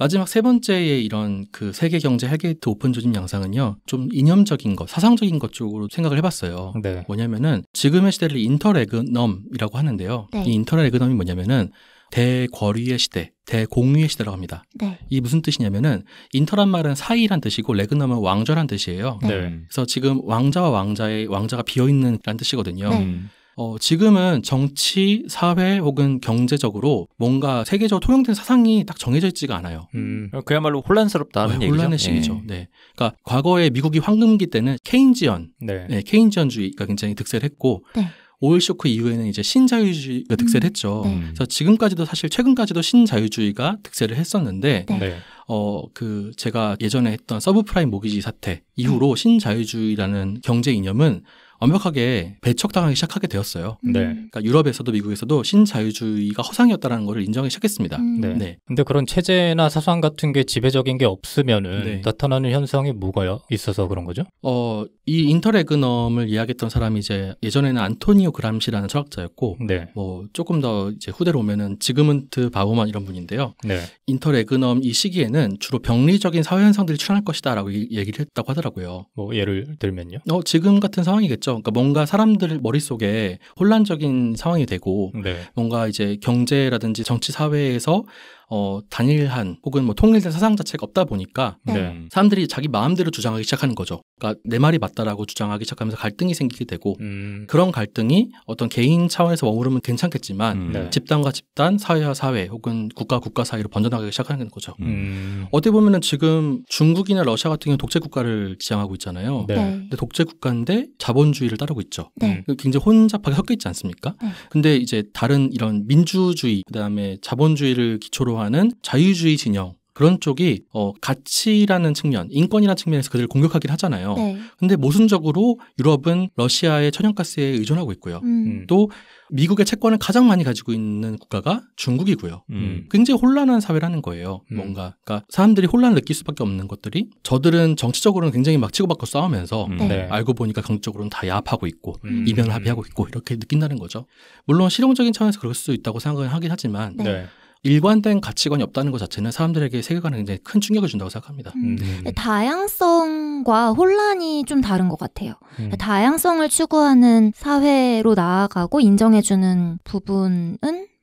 마지막 세 번째의 이런 그 세계 경제 헬게이트 오픈 조짐 양상은요, 좀 이념적인 것, 사상적인 것 쪽으로 생각을 해봤어요. 네. 뭐냐면은 지금의 시대를 인터레그넘이라고 하는데요. 네. 이 인터레그넘이 뭐냐면은 대거리의 시대, 대공유의 시대라고 합니다. 네. 이 무슨 뜻이냐면은 인터란 말은 사이란 뜻이고 레그넘은 왕좌란 뜻이에요. 네. 음. 그래서 지금 왕자와 왕자의 왕자가 비어 있는 라는 뜻이거든요. 네. 음. 어, 지금은 정치, 사회 혹은 경제적으로 뭔가 세계적으로 통용된 사상이 딱 정해져 있지가 않아요. 음, 음. 그야말로 혼란스럽다는 네, 얘기죠. 혼란의 시기죠. 네. 네. 그러니까 과거에 미국이 황금기 때는 케인지언, 네. 네 케인지언주의가 굉장히 득세를 했고 네. 오일 쇼크 이후에는 이제 신자유주의가 득세를 음. 했죠. 네. 그래서 지금까지도 사실 최근까지도 신자유주의가 득세를 했었는데 네. 네. 어, 그 제가 예전에 했던 서브프라임 모기지 사태 이후로 음. 신자유주의라는 경제 이념은 엄격하게 배척당하기 시작하게 되었어요. 네. 음. 그러니까 유럽에서도 미국에서도 신자유주의가 허상이었다는 것을 인정하기 시작했습니다. 음. 네. 네. 근데 그런 체제나 사상 같은 게 지배적인 게 없으면은 네. 나타나는 현상이 뭐가 있어서 그런 거죠? 어, 이 인터레그넘을 이야기했던 사람이 이제 예전에는 안토니오 그람시라는 철학자였고 네. 뭐 조금 더 이제 후대로 오면은 지그문트 바우만 이런 분인데요. 네. 인터레그넘 이 시기에는 주로 병리적인 사회 현상들이 출현할 것이다라고 얘기를 했다고 하더라고요. 뭐 예를 들면요. 어, 지금 같은 상황이겠죠. 그렇죠. 그러니까 뭔가 사람들 머릿속에 혼란적인 상황이 되고 네. 뭔가 이제 경제라든지 정치 사회에서 어, 단일한 혹은 뭐 통일된 사상 자체가 없다 보니까 네. 네. 사람들이 자기 마음대로 주장하기 시작하는 거죠. 그러니까 내 말이 맞다라고 주장하기 시작하면서 갈등이 생기게 되고 음. 그런 갈등이 어떤 개인 차원에서 머무르면 괜찮겠지만 음. 네. 집단과 집단, 사회와 사회 혹은 국가 국가 사이로 번져나가기 시작하는 거죠. 음. 어떻게 보면은 지금 중국이나 러시아 같은 경우 독재 국가를 지향하고 있잖아요. 네. 네. 근데 독재 국가인데 자본주의를 따르고 있죠. 네. 음. 굉장히 혼잡하게 섞여 있지 않습니까? 근데 이제 다른 이런 민주주의 그다음에 자본주의를 기초로 주장하는 자유주의 진영 그런 쪽이 어, 가치라는 측면, 인권이라는 측면에서 그들을 공격하긴 하잖아요. 네. 근데 모순적으로 유럽은 러시아의 천연가스에 의존하고 있고요. 음. 음. 또 미국의 채권을 가장 많이 가지고 있는 국가가 중국이고요. 음. 음. 굉장히 혼란한 사회라는 거예요. 음. 뭔가 그러니까 사람들이 혼란을 느낄 수밖에 없는 것들이 저들은 정치적으로는 굉장히 막 치고받고 싸우면서 음. 네. 네. 알고 보니까 경적으로는다 야합하고 있고 이변을 합의하고 있고 이렇게 느낀다는 거죠. 물론 실용적인 차원에서 그럴 수 있다고 생각은 하긴 하지만 네. 네. 일관된 가치관이 없다는 것 자체는 사람들에게 세계관에 굉장히 큰 충격을 준다고 생각합니다. 음. 음. 다양성과 혼란이 좀 다른 것 같아요. 음. 다양성을 추구하는 사회로 나아가고 인정해주는 부분은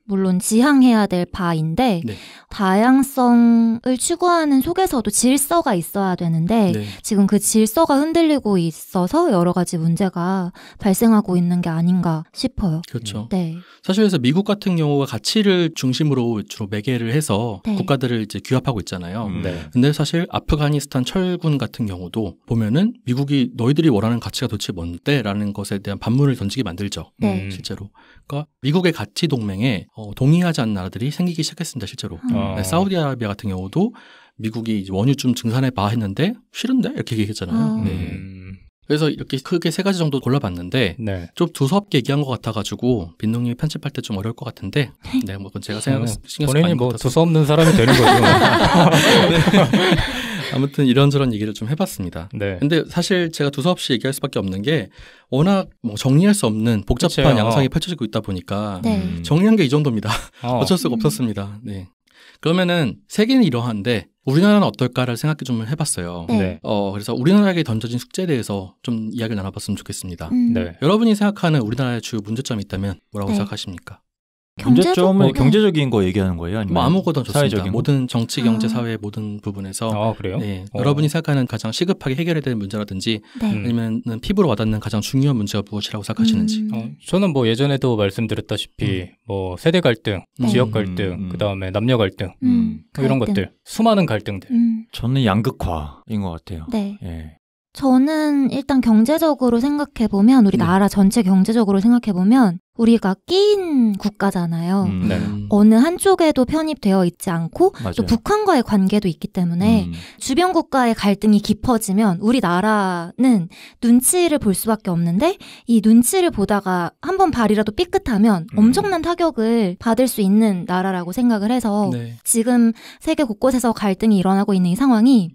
물론 지향해야 될 바인데 네. 다양성을 추구하는 속에서도 질서가 있어야 되는데 네. 지금 그 질서가 흔들리고 있어서 여러 가지 문제가 발생하고 있는 게 아닌가 싶어요. 그렇죠. 네. 사실 그서 미국 같은 경우가 가치를 중심으로 주로 매개를 해서 네. 국가들을 이제 규합하고 있잖아요. 음. 네. 네. 근데 사실 아프가니스탄 철군 같은 경우도 보면은 미국이 너희들이 원하는 가치가 도대체 뭔데라는 것에 대한 반문을 던지게 만들죠. 음. 실제로. 그러니까 미국의 가치 동맹에 어, 동의하지 않는 나라들이 생기기 시작했습니다 실제로 어. 네, 아. 사우디아라비아 같은 경우도 미국이 원유 좀 증산해 봐 했는데 싫은데 이렇게 얘기했잖아요. 어. 네. 그래서 이렇게 크게 세 가지 정도 골라봤는데 네. 좀두서없게 얘기한 것 같아가지고 빈농님 편집할 때 좀 어려울 것 같은데 네, 뭐 그건 제가 생각을 네. 신경 쓰지 본인뭐 두서 없는 사람이 되는 거죠. 네. 아무튼 이런저런 얘기를 좀 해봤습니다. 네. 근데 사실 제가 두서없이 얘기할 수밖에 없는 게 워낙 뭐 정리할 수 없는 복잡한 그쵸? 그렇죠. 양상이 펼쳐지고 있다 보니까 네. 음. 정리한 게 이 정도입니다. 어. 쩔 수가 없었습니다. 네. 그러면은 세계는 이러한데 우리나라는 어떨까를 생각해 좀 해봤어요. 네. 네. 어, 그래서 우리나라에게 던져진 숙제에 대해서 좀 이야기를 나눠봤으면 좋겠습니다. 음. 네. 여러분이 생각하는 우리나라의 주요 문제점이 있다면 뭐라고 네. 생각하십니까? 경제적? 네. 경제적인 거 얘기하는 거예요? 아니면 뭐 아무거나 좋습니다. 사회적인 모든 정치, 경제, 아. 사회 모든 부분에서 아, 그래요? 네, 어. 여러분이 생각하는 가장 시급하게 해결해야 되는 문제라든지 네. 아니면 은 피부로 와닿는 가장 중요한 문제가 무엇이라고 생각하시는지. 음. 어, 저는 뭐 예전에도 말씀드렸다시피 음. 뭐 세대 갈등, 음. 네. 지역 갈등, 음, 그다음에 남녀 갈등 뭐 이런 갈등. 것들 수많은 갈등들. 음. 저는 양극화인 것 같아요. 네. 예. 저는 일단 경제적으로 생각해 보면 우리 네. 나라 전체 경제적으로 생각해 보면 우리가 끼인 국가잖아요. 음, 네. 어느 한쪽에도 편입되어 있지 않고 맞아요. 또 북한과의 관계도 있기 때문에 음. 주변 국가의 갈등이 깊어지면 우리나라는 눈치를 볼 수밖에 없는데 이 눈치를 보다가 한 번 발이라도 삐끗하면 음. 엄청난 타격을 받을 수 있는 나라라고 생각을 해서 네. 지금 세계 곳곳에서 갈등이 일어나고 있는 이 상황이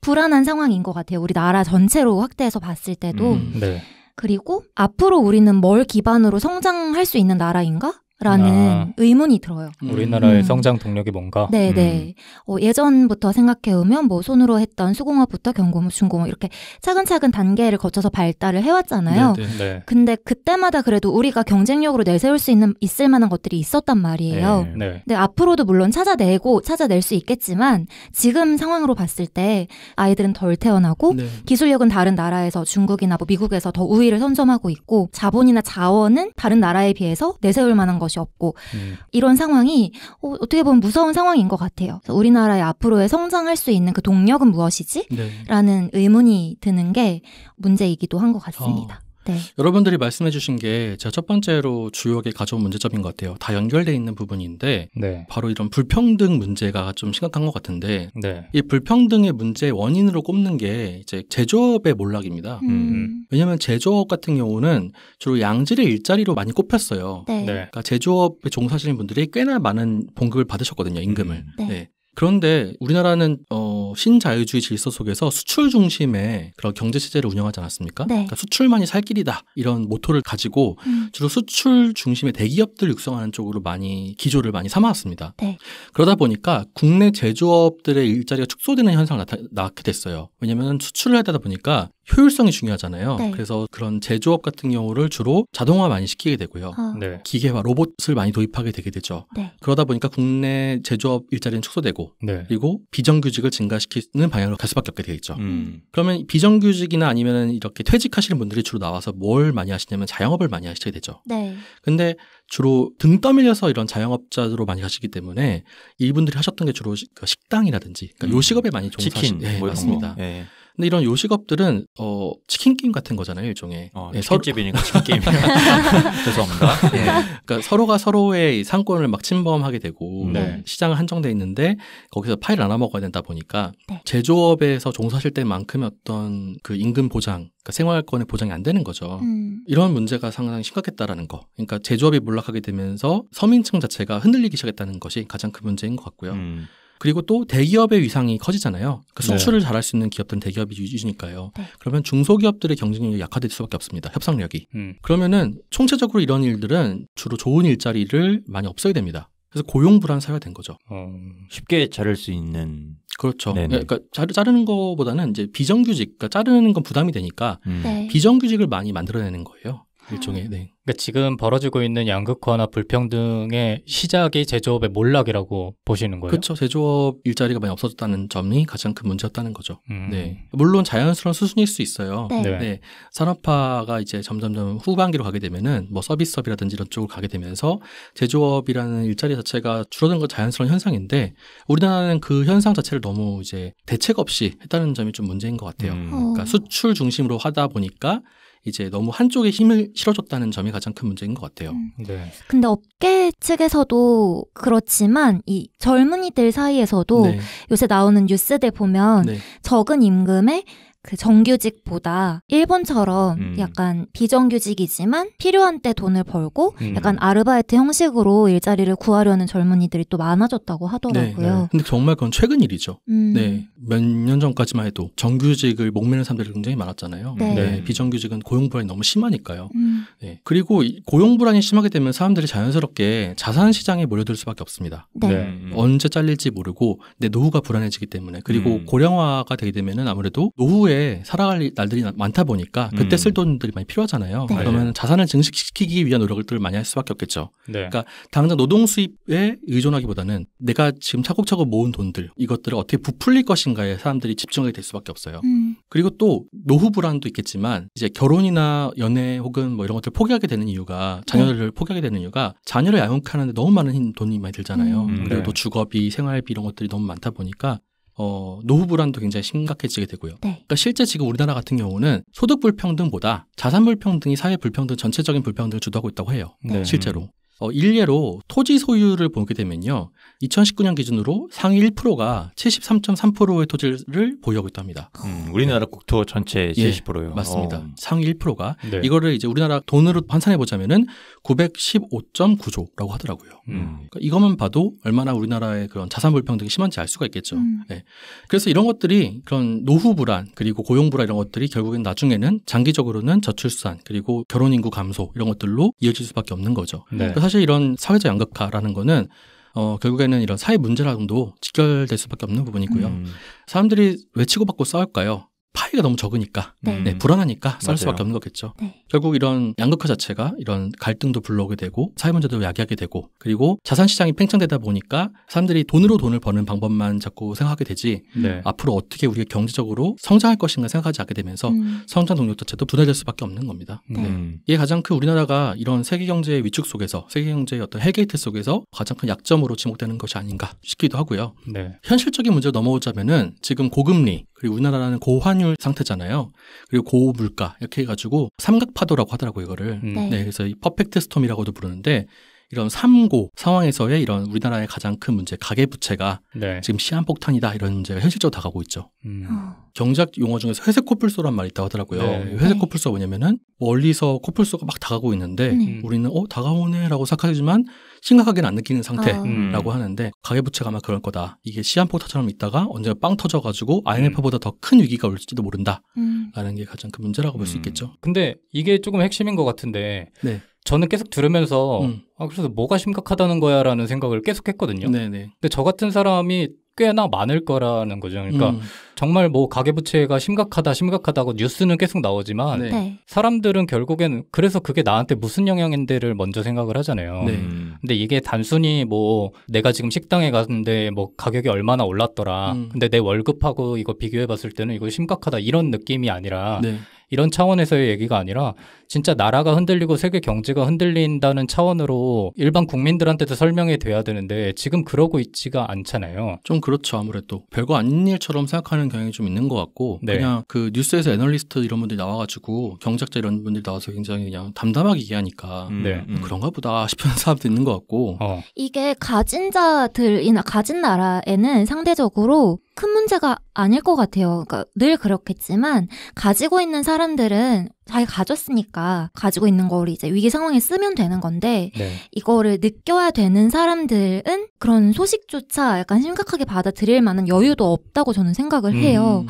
불안한 상황인 것 같아요. 우리나라 전체로 확대해서 봤을 때도. 음, 네. 그리고 앞으로 우리는 뭘 기반으로 성장할 수 있는 나라인가? 라는 아, 의문이 들어요. 음. 우리나라의 음. 성장 동력이 뭔가? 네네. 음. 어, 예전부터 생각해오면 뭐 손으로 했던 수공업부터 경고무, 중공업 이렇게 차근차근 단계를 거쳐서 발달을 해왔잖아요. 네네. 네, 네. 근데 그때마다 그래도 우리가 경쟁력으로 내세울 수 있는, 있을 만한 것들이 있었단 말이에요. 네. 네. 근데 앞으로도 물론 찾아내고 찾아낼 수 있겠지만 지금 상황으로 봤을 때 아이들은 덜 태어나고 네. 기술력은 다른 나라에서 중국이나 뭐 미국에서 더 우위를 선점하고 있고 자본이나 자원은 다른 나라에 비해서 내세울 만한 것 것이 없고 음. 이런 상황이 어, 떻게 보면 무서운 상황인 것 같아요. 우리나라의 앞으로의 성장할 수 있는 그 동력은 무엇이지? 네. 라는 의문이 드는 게 문제이기도 한 것 같습니다. 어. 네. 여러분들이 말씀해주신 게 제가 첫 번째로 주요하게 가져온 문제점인 것 같아요. 다 연결돼 있는 부분인데 네. 바로 이런 불평등 문제가 좀 심각한 것 같은데 네. 이 불평등의 문제의 원인으로 꼽는 게 이제 제조업의 몰락입니다. 음. 음. 왜냐하면 제조업 같은 경우는 주로 양질의 일자리로 많이 꼽혔어요. 네. 네. 그러니까 제조업에 종사하시는 분들이 꽤나 많은 봉급을 받으셨거든요, 임금을. 음. 네. 그런데 우리나라는 어, 신자유주의 질서 속에서 수출 중심의 그런 경제 체제를 운영하지 않았습니까? 네. 그러니까 수출만이 살 길이다 이런 모토를 가지고 음. 주로 수출 중심의 대기업들 육성하는 쪽으로 많이 기조를 많이 삼아왔습니다. 네. 그러다 보니까 국내 제조업들의 일자리가 축소되는 현상을 나타, 낳게 됐어요. 왜냐하면 수출을 하다 보니까 효율성이 중요하잖아요. 네. 그래서 그런 제조업 같은 경우를 주로 자동화 많이 시키게 되고요. 어. 네. 기계와 로봇을 많이 도입하게 되게 되죠. 네. 그러다 보니까 국내 제조업 일자리는 축소되고 네. 그리고 비정규직을 증가시키는 방향으로 갈 수밖에 없게 되겠죠. 음. 그러면 비정규직이나 아니면 이렇게 퇴직하시는 분들이 주로 나와서 뭘 많이 하시냐면 자영업을 많이 하시게 되죠. 네. 근데 주로 등 떠밀려서 이런 자영업자로 많이 가시기 때문에 이분들이 하셨던 게 주로 그 식당이라든지 그러니까 음. 요식업에 많이 종사하시는 네, 뭐 맞습니다. 네. 근데 이런 요식업들은 어 치킨 게임 같은 거잖아요 일종의 어, 네, 예, 치킨집이니까 서 치킨 게임 죄송합니다. 네. 그러니까 서로가 서로의 상권을 막 침범하게 되고 음, 네. 시장은 한정돼 있는데 거기서 파일 나눠 먹어야 된다 보니까 네. 제조업에서 종사하실 때만큼의 어떤 그 임금 보장 그러니까 생활권의 보장이 안 되는 거죠. 음. 이런 문제가 상당히 심각했다라는 거. 그러니까 제조업이 몰락하게 되면서 서민층 자체가 흔들리기 시작했다는 것이 가장 큰 문제인 것 같고요. 음. 그리고 또 대기업의 위상이 커지잖아요. 그 수출을 네. 잘할 수 있는 기업들은 대기업이 위주니까요. 네. 그러면 중소기업들의 경쟁력이 약화될 수밖에 없습니다. 협상력이. 음. 그러면은 총체적으로 이런 일들은 주로 좋은 일자리를 많이 없애게 됩니다. 그래서 고용 불안 사회가 된 거죠. 어, 쉽게 자를 수 있는 그렇죠. 네네. 네, 그러니까 자르는 거보다는 이제 비정규직, 그러니까 자르는 건 부담이 되니까 음. 네. 비정규직을 많이 만들어내는 거예요. 일종의 네. 그러니까 지금 벌어지고 있는 양극화나 불평등의 시작이 제조업의 몰락이라고 보시는 거예요. 그렇죠. 제조업 일자리가 많이 없어졌다는 점이 가장 큰 문제였다는 거죠. 음. 네. 물론 자연스러운 수순일 수 있어요. 네. 네. 네. 산업화가 이제 점점점 후반기로 가게 되면은 뭐 서비스업이라든지 이런 쪽으로 가게 되면서 제조업이라는 일자리 자체가 줄어든 건 자연스러운 현상인데 우리나라는 그 현상 자체를 너무 이제 대책 없이 했다는 점이 좀 문제인 것 같아요. 음. 어. 그러니까 수출 중심으로 하다 보니까 이제 너무 한쪽에 힘을 실어줬다는 점이 가장 큰 문제인 것 같아요. 음. 네. 근데 업계 측에서도 그렇지만 이 젊은이들 사이에서도 네. 요새 나오는 뉴스들 보면 네. 적은 임금에 그 정규직보다 일본처럼 음. 약간 비정규직이지만 필요한 때 돈을 벌고 음. 약간 아르바이트 형식으로 일자리를 구하려는 젊은이들이 또 많아졌다고 하더라고요. 네, 네. 근데 정말 그건 최근 일이죠. 음. 네. 몇 년 전까지만 해도 정규직을 목매는 사람들이 굉장히 많았잖아요. 네. 네. 비정규직은 고용 불안이 너무 심하니까요. 음. 네. 그리고 고용 불안이 심하게 되면 사람들이 자연스럽게 자산 시장에 몰려들 수밖에 없습니다. 네. 네. 네 언제 잘릴지 모르고 내 노후가 불안해지기 때문에 그리고 음. 고령화가 되게 되면 아무래도 노후에 후에 살아갈 날들이 많다 보니까 그때 음. 쓸 돈들이 많이 필요하잖아요. 네. 그러면 자산을 증식시키기 위한 노력들을 많이 할 수밖에 없겠죠. 네. 그러니까 당장 노동 수입에 의존하기보다는 내가 지금 차곡차곡 모은 돈들 이것들을 어떻게 부풀릴 것인가에 사람들이 집중하게 될 수밖에 없어요. 음. 그리고 또 노후 불안도 있겠지만 이제 결혼이나 연애 혹은 뭐 이런 것들 을 포기하게 되는 이유가 자녀를 음. 네. 포기하게 되는 이유가 자녀를 양육하는데 너무 많은 돈이 많이 들잖아요. 음. 그리고 네. 또 주거비, 생활비 이런 것들이 너무 많다 보니까 어, 노후 불안도 굉장히 심각해지게 되고요. 네. 그러니까 실제 지금 우리나라 같은 경우는 소득 불평등보다 자산 불평등이 사회 불평등 전체적인 불평등을 주도하고 있다고 해요. 네. 실제로. 어, 일례로 토지 소유를 보게 되면요. 2019년 기준으로 상위 1%가 73.3%의 토지를 보유하고 있다 합니다. 음, 우리나라 국토 전체 70%요. 예, 맞습니다. 오. 상위 1%가 네. 이거를 이제 우리나라 돈으로 환산해 보자면은 915.9조라고 하더라고요. 음. 음. 그러니까 이것만 봐도 얼마나 우리나라의 그런 자산 불평등이 심한지 알 수가 있겠죠. 음. 예. 그래서 이런 것들이 그런 노후 불안 그리고 고용 불안 이런 것들이 결국엔 나중에는 장기적으로는 저출산 그리고 결혼 인구 감소 이런 것들로 이어질 수밖에 없는 거죠. 네. 그러니까 사실 이런 사회적 양극화라는 거는 어, 결국에는 이런 사회 문제랑도 직결될 수밖에 없는 부분이고요. 음. 사람들이 왜 치고받고 싸울까요? 파이가 너무 적으니까 네. 네, 불안하니까 쌀 맞아요. 수밖에 없는 거겠죠. 네. 결국 이런 양극화 자체가 이런 갈등도 불러오게 되고 사회 문제도 야기하게 되고 그리고 자산 시장이 팽창되다 보니까 사람들이 돈으로 돈을 버는 방법만 자꾸 생각하게 되지 네. 앞으로 어떻게 우리가 경제적으로 성장할 것인가 생각하지 않게 되면서 음. 성장 동력 자체도 분해될 수밖에 없는 겁니다. 네. 네. 음. 이게 가장 큰 우리나라가 이런 세계 경제의 위축 속에서 세계 경제의 어떤 헬게이트 속에서 가장 큰 약점으로 지목되는 것이 아닌가 싶기도 하고요. 현실적인 문제로 넘어오자면은 지금 고금리 그리고 우리나라는 고환율 상승률 상태잖아요. 그리고 고물가 이렇게 해가지고 삼각파도라고 하더라고요, 이거를. 음. 네. 네. 그래서 이 퍼펙트 스톰이라고도 부르는데 이런 삼고 상황에서의 이런 우리나라의 가장 큰 문제 가계부채가 네. 지금 시한폭탄이다 이런 문제가 현실적으로 다가오고 있죠. 음. 어. 경작 용어 중에서 회색 코뿔소란 말이 있다고 하더라고요. 네. 회색 코뿔소가 뭐냐면은 멀리서 코뿔소가 막 다가오고 있는데 네. 음. 우리는 어 다가오네라고 생각하지만 심각하게는 안 느끼는 상태라고 아. 음. 하는데 가계부채가 아마 그럴 거다. 이게 시한폭탄처럼 있다가 언제가 빵 터져가지고 IMF보다 음. 더큰 위기가 올지도 모른다라는 음. 게 가장 큰 문제라고 볼수 음. 있겠죠. 근데 이게 조금 핵심인 것 같은데 네. 저는 계속 들으면서 음. 아 그래서 뭐가 심각하다는 거야라는 생각을 계속 했거든요. 네네. 근데 저 같은 사람이 꽤나 많을 거라는 거죠. 그러니까 음. 정말 뭐 가계부채가 심각하다 심각하다고 뉴스는 계속 나오지만 네. 네. 사람들은 결국엔 그래서 그게 나한테 무슨 영향인데를 먼저 생각을 하잖아요. 네. 근데 이게 단순히 뭐 내가 지금 식당에 갔는데 뭐 가격이 얼마나 올랐더라. 음. 근데 내 월급하고 이거 비교해 봤을 때는 이거 심각하다 이런 느낌이 아니라 네. 이런 차원에서의 얘기가 아니라 진짜 나라가 흔들리고 세계 경제가 흔들린다는 차원으로 일반 국민들한테도 설명이 돼야 되는데 지금 그러고 있지가 않잖아요. 좀 그렇죠. 아무래도 별거 아닌 일처럼 생각하는 경향이 좀 있는 것 같고 네. 그냥 그 뉴스에서 애널리스트 이런 분들이 나와가지고 경작자 이런 분들이 나와서 굉장히 그냥 담담하게 얘기하니까 음, 네. 음. 그런가 보다 싶은 사람도 있는 것 같고 어. 이게 가진 자들이나 가진 나라에는 상대적으로 큰 문제가 아닐 것 같아요. 그러니까 늘 그렇겠지만 가지고 있는 사람들은 자기가 가졌으니까 가지고 있는 거를 이제 위기 상황에 쓰면 되는 건데 네. 이거를 느껴야 되는 사람들은 그런 소식조차 약간 심각하게 받아들일 만한 여유도 없다고 저는 생각을 해요. 음.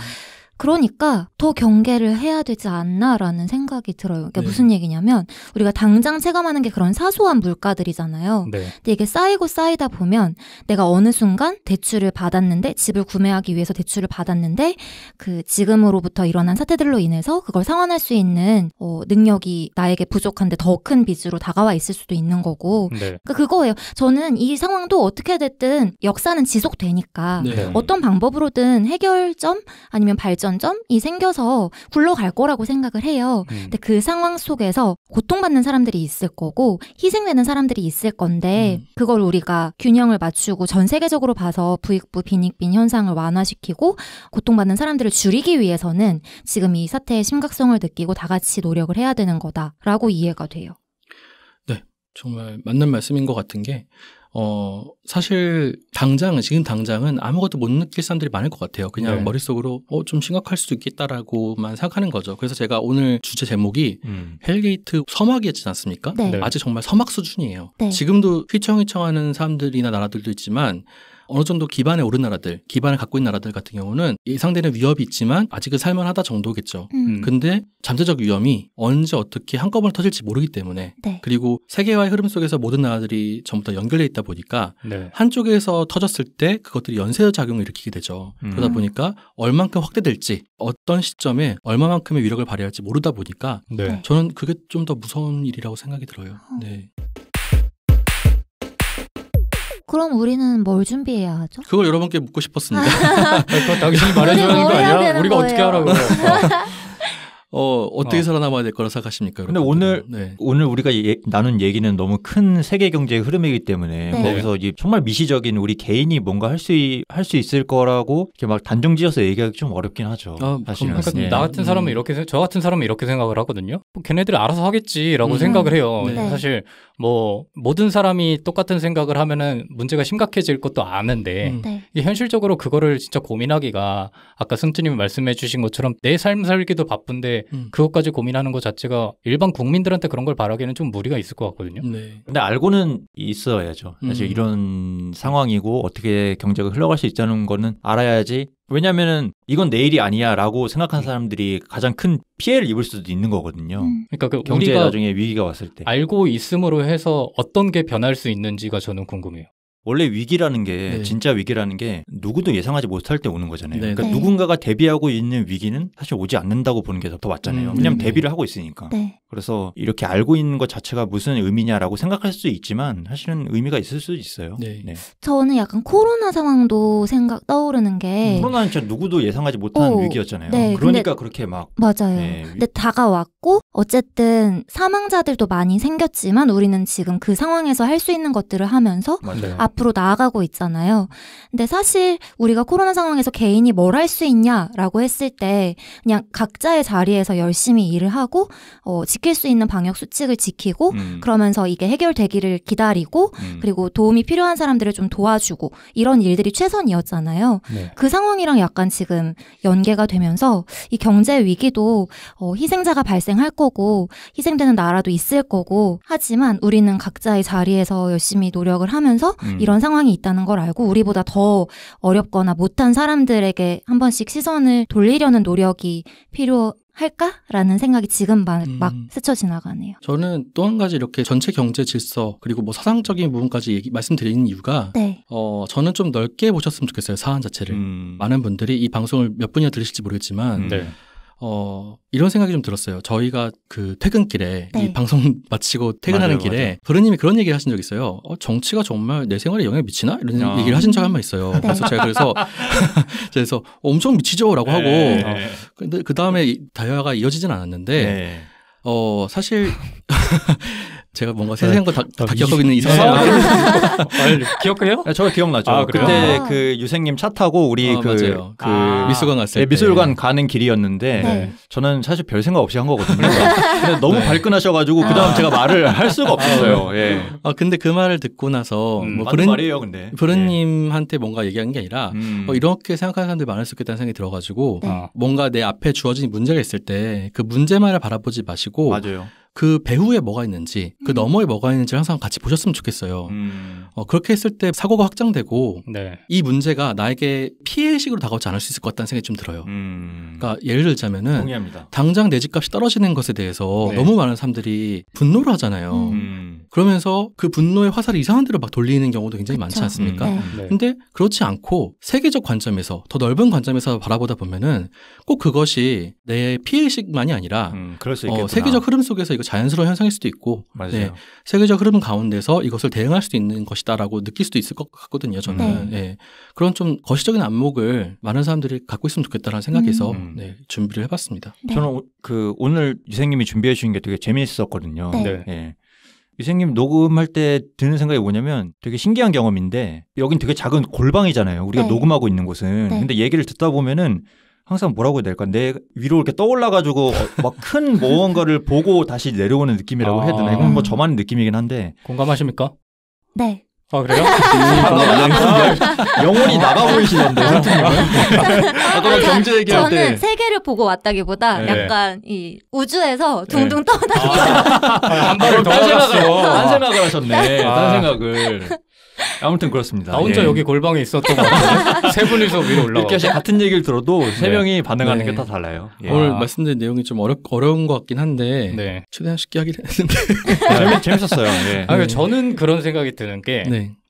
그러니까 더 경계를 해야 되지 않나라는 생각이 들어요. 그러니까 네. 무슨 얘기냐면 우리가 당장 체감하는 게 그런 사소한 물가들이잖아요. 네. 근데 이게 쌓이고 쌓이다 보면 내가 어느 순간 대출을 받았는데 집을 구매하기 위해서 대출을 받았는데 그 지금으로부터 일어난 사태들로 인해서 그걸 상환할 수 있는 어, 능력이 나에게 부족한데 더 큰 빚으로 다가와 있을 수도 있는 거고. 네. 그러니까 그거예요. 저는 이 상황도 어떻게 됐든 역사는 지속되니까 네. 어떤 방법으로든 해결점 아니면 발전 발전점이 생겨서 굴러갈 거라고 생각을 해요. 음. 근데 그 상황 속에서 고통받는 사람들이 있을 거고 희생되는 사람들이 있을 건데 음. 그걸 우리가 균형을 맞추고 전 세계적으로 봐서 부익부 빈익빈 현상을 완화시키고 고통받는 사람들을 줄이기 위해서는 지금 이 사태의 심각성을 느끼고 다 같이 노력을 해야 되는 거다라고 이해가 돼요. 네, 정말 맞는 말씀인 것 같은 게 어, 사실 당장은 지금 당장은 아무것도 못 느낄 사람들이 많을 것 같아요. 그냥 네. 머릿속으로 어, 좀 심각할 수도 있겠다라고만 생각하는 거죠. 그래서 제가 오늘 주제 제목이 음. 헬게이트 서막이었지 않습니까? 네. 아직 정말 서막 수준이에요. 네. 지금도 휘청휘청하는 사람들이나 나라들도 있지만 어느 정도 기반에 오른 나라들, 기반을 갖고 있는 나라들 같은 경우는 예상되는 위협이 있지만 아직은 살만하다 정도겠죠. 음. 음. 근데 잠재적 위험이 언제 어떻게 한꺼번에 터질지 모르기 때문에 네. 그리고 세계화의 흐름 속에서 모든 나라들이 전부 다 연결돼 있다 보니까 네. 한쪽에서 터졌을 때 그것들이 연쇄 작용을 일으키게 되죠. 음. 그러다 보니까 얼만큼 확대될지 어떤 시점에 얼마만큼의 위력을 발휘할지 모르다 보니까 네. 네. 저는 그게 좀 더 무서운 일이라고 생각이 들어요. 아. 네. 그럼 우리는 뭘 준비해야 하죠? 그걸 여러분께 묻고 싶었습니다. 당신이 말해줘는거 아니야? 우리가 어떻게 하라고. 어. 어, 어떻게 어. 살아남아야 될 거라 생각하십니까? 근데 오늘 네. 오늘 우리가 예, 나눈 얘기는 너무 큰 세계 경제의 흐름이기 때문에 네. 거기서 이 정말 미시적인 우리 개인이 뭔가 할 수 할 수 있을 거라고 이렇게 막 단정지어서 얘기하기 좀 어렵긴 하죠. 아, 사실은. 그러니까 네. 나 같은 사람은 이렇게 저 같은 사람은 이렇게 생각을 하거든요. 뭐 걔네들 알아서 하겠지라고 음. 생각을 해요. 네. 사실 뭐 모든 사람이 똑같은 생각을 하면은 문제가 심각해질 것도 아는데 음. 네. 현실적으로 그거를 진짜 고민하기가 아까 승준님이 말씀해주신 것처럼 내 삶 살기도 바쁜데 음. 그것까지 고민하는 것 자체가 일반 국민들한테 그런 걸 바라기에는 좀 무리가 있을 것 같거든요. 네. 근데 알고는 있어야죠. 사실 음. 이런 상황이고 어떻게 경제가 흘러갈 수 있다는 거는 알아야지 왜냐면은 이건 내일이 아니야라고 생각한 음. 사람들이 가장 큰 피해를 입을 수도 있는 거거든요. 음. 그러니까 그 경제에 나중에 위기가 왔을 때 알고 있음으로 해서 어떤 게 변할 수 있는지가 저는 궁금해요. 원래 위기라는 게 네. 진짜 위기라는 게 누구도 예상하지 못할 때 오는 거잖아요. 네. 그러니까 네. 누군가가 대비하고 있는 위기는 사실 오지 않는다고 보는 게 더 맞잖아요. 음, 왜냐하면 네, 네. 대비를 하고 있으니까. 네. 그래서 이렇게 알고 있는 것 자체가 무슨 의미냐라고 생각할 수 있지만 사실은 의미가 있을 수 있어요. 저는 약간 코로나 상황도 생각 떠오르는 게 음, 코로나는 진짜 누구도 예상하지 못한 오, 어, 위기였잖아요. 그러니까 근데, 그렇게 막 맞아요. 근데 다가왔고 어쨌든 사망자들도 많이 생겼지만 우리는 지금 그 상황에서 할 수 있는 것들을 하면서 맞아요. 네. 앞으로 나아가고 있잖아요. 근데 사실 우리가 코로나 상황에서 개인이 뭘 할 수 있냐라고 했을 때 그냥 각자의 자리에서 열심히 일을 하고 어, 지킬 수 있는 방역 수칙을 지키고 음. 그러면서 이게 해결되기를 기다리고 음. 그리고 도움이 필요한 사람들을 좀 도와주고 이런 일들이 최선이었잖아요. 네. 그 상황이랑 약간 지금 연계가 되면서 이 경제 위기도 어, 희생자가 발생할 거 거고 희생되는 나라도 있을 거고 하지만 우리는 각자의 자리에서 열심히 노력을 하면서 음. 이런 상황이 있다는 걸 알고 우리보다 더 어렵거나 못한 사람들에게 한 번씩 시선을 돌리려는 노력이 필요 할까라는 생각이 지금 막, 음. 막 스쳐 지나가네요. 저는 또 한 가지 이렇게 전체 경제 질서 그리고 뭐 사상적인 부분까지 얘기, 말씀드리는 이유가 네. 어, 저는 좀 넓게 보셨으면 좋겠어요 사안 자체를 음. 많은 분들이 이 방송을 몇 분이나 들으실지 모르겠지만 음. 네. 어, 이런 생각이 좀 들었어요. 저희가 그 퇴근길에 네. 이 방송 마치고 퇴근하는 맞아요, 길에 맞아님이 그런 얘기를 하신 적 있어요. 어, 정치가 정말 내 생활에 영향 을 미치나? 이런 어. 얘기를 하신 적이 한 번 있어요. 네. 그래서 제가 그래서 그래서 엄청 미치죠라고 하고 네. 어, 근데 그다음에 다이아가 이어지진 않았는데 네. 어, 사실 제가 뭔가 네. 세세 거다 다 아, 기억하고 있는 이상한 아, 아, 기억해요? 저 기억나죠. 아, 그때 아. 그 유생님 차 타고 우리 아, 그, 그 아. 미술관 갔을 네, 미술관 가는 길이었는데 네. 저는 사실 별 생각 없이 한 거거든요. 너무 네. 발끈하셔가지고 그 다음 제가 말을 할 수가 없었어요. 네. 예. 아 근데 그 말을 듣고 나서 음, 뭐 브른 말이에요, 근데 예. 브른님한테 뭔가 얘기한 게 아니라 음. 어, 이렇게 생각하는 사람들이 많을 수 있겠다는 생각이 들어가지고 음. 뭔가 내 앞에 주어진 문제가 있을 때 그 문제만을 바라보지 마시고 맞아요. 그 배후에 뭐가 있는지 그 음. 너머에 뭐가 있는지 항상 같이 보셨으면 좋겠어요. 음. 어, 그렇게 했을 때 사고가 확장되고 네. 이 문제가 나에게 피해식으로 다가오지 않을 수 있을 것 같다는 생각이 좀 들어요. 음. 그러니까 예를 들자면은 동의합니다. 당장 내 집값이 떨어지는 것에 대해서 네. 너무 많은 사람들이 분노를 하잖아요. 음. 그러면서 그 분노의 화살을 이상한 데로 막 돌리는 경우도 굉장히 그쵸. 많지 않습니까? 음, 네. 네. 근데 그렇지 않고 세계적 관점에서 더 넓은 관점에서 바라보다 보면은 꼭 그것이 내 피해식만이 아니라 음, 어, 세계적 흐름 속에서 이거 자연스러운 현상일 수도 있고 네, 세계적 흐름 가운데서 이것을 대응할 수도 있는 것이다라고 느낄 수도 있을 것 같거든요. 저는 네. 네. 그런 좀 거시적인 안목을 많은 사람들이 갖고 있으면 좋겠다라는 생각에서 음. 네, 준비를 해봤습니다. 네. 저는 그 오늘 유생님이 준비해 주신 게 되게 재미있었거든요. 네. 예. 유생님 녹음할 때 드는 생각이 뭐냐면 되게 신기한 경험인데 여긴 되게 작은 골방이잖아요. 우리가 네. 녹음하고 있는 곳은. 네. 근데 얘기를 듣다 보면은 항상 뭐라고 해야 될까? 내 위로 이렇게 떠올라가지고 어, 막큰 무언가를 보고 다시 내려오는 느낌이라고 아~ 해야 되나? 이건 뭐 저만의 느낌이긴 한데. 공감하십니까? 네. 아 그래요? 아, 네, 아, 아. 영혼이 나가 보이시는데 아까 그러니까 경제 얘기할 때 저는 세계를 보고 왔다기보다 네. 약간 이 우주에서 네. 둥둥 떠다니는 한 발을 네, 더 나갔어 딴 생각을 하셨네 딴 생각을 아무튼 그렇습니다. 나 혼자 예. 여기 골방에 있었던 것세 분이서 위로 올라가. 이렇게 같은 얘기를 들어도 네. 세 명이 반응하는 네. 게다 달라요. 예. 오늘 아. 말씀드린 내용이 좀 어려, 어려운 것 같긴 한데 네. 최대한 쉽게 하긴 했는데 아, 재밌, 재밌었어요. 예. 아, 음. 저는 그런 생각이 드는 게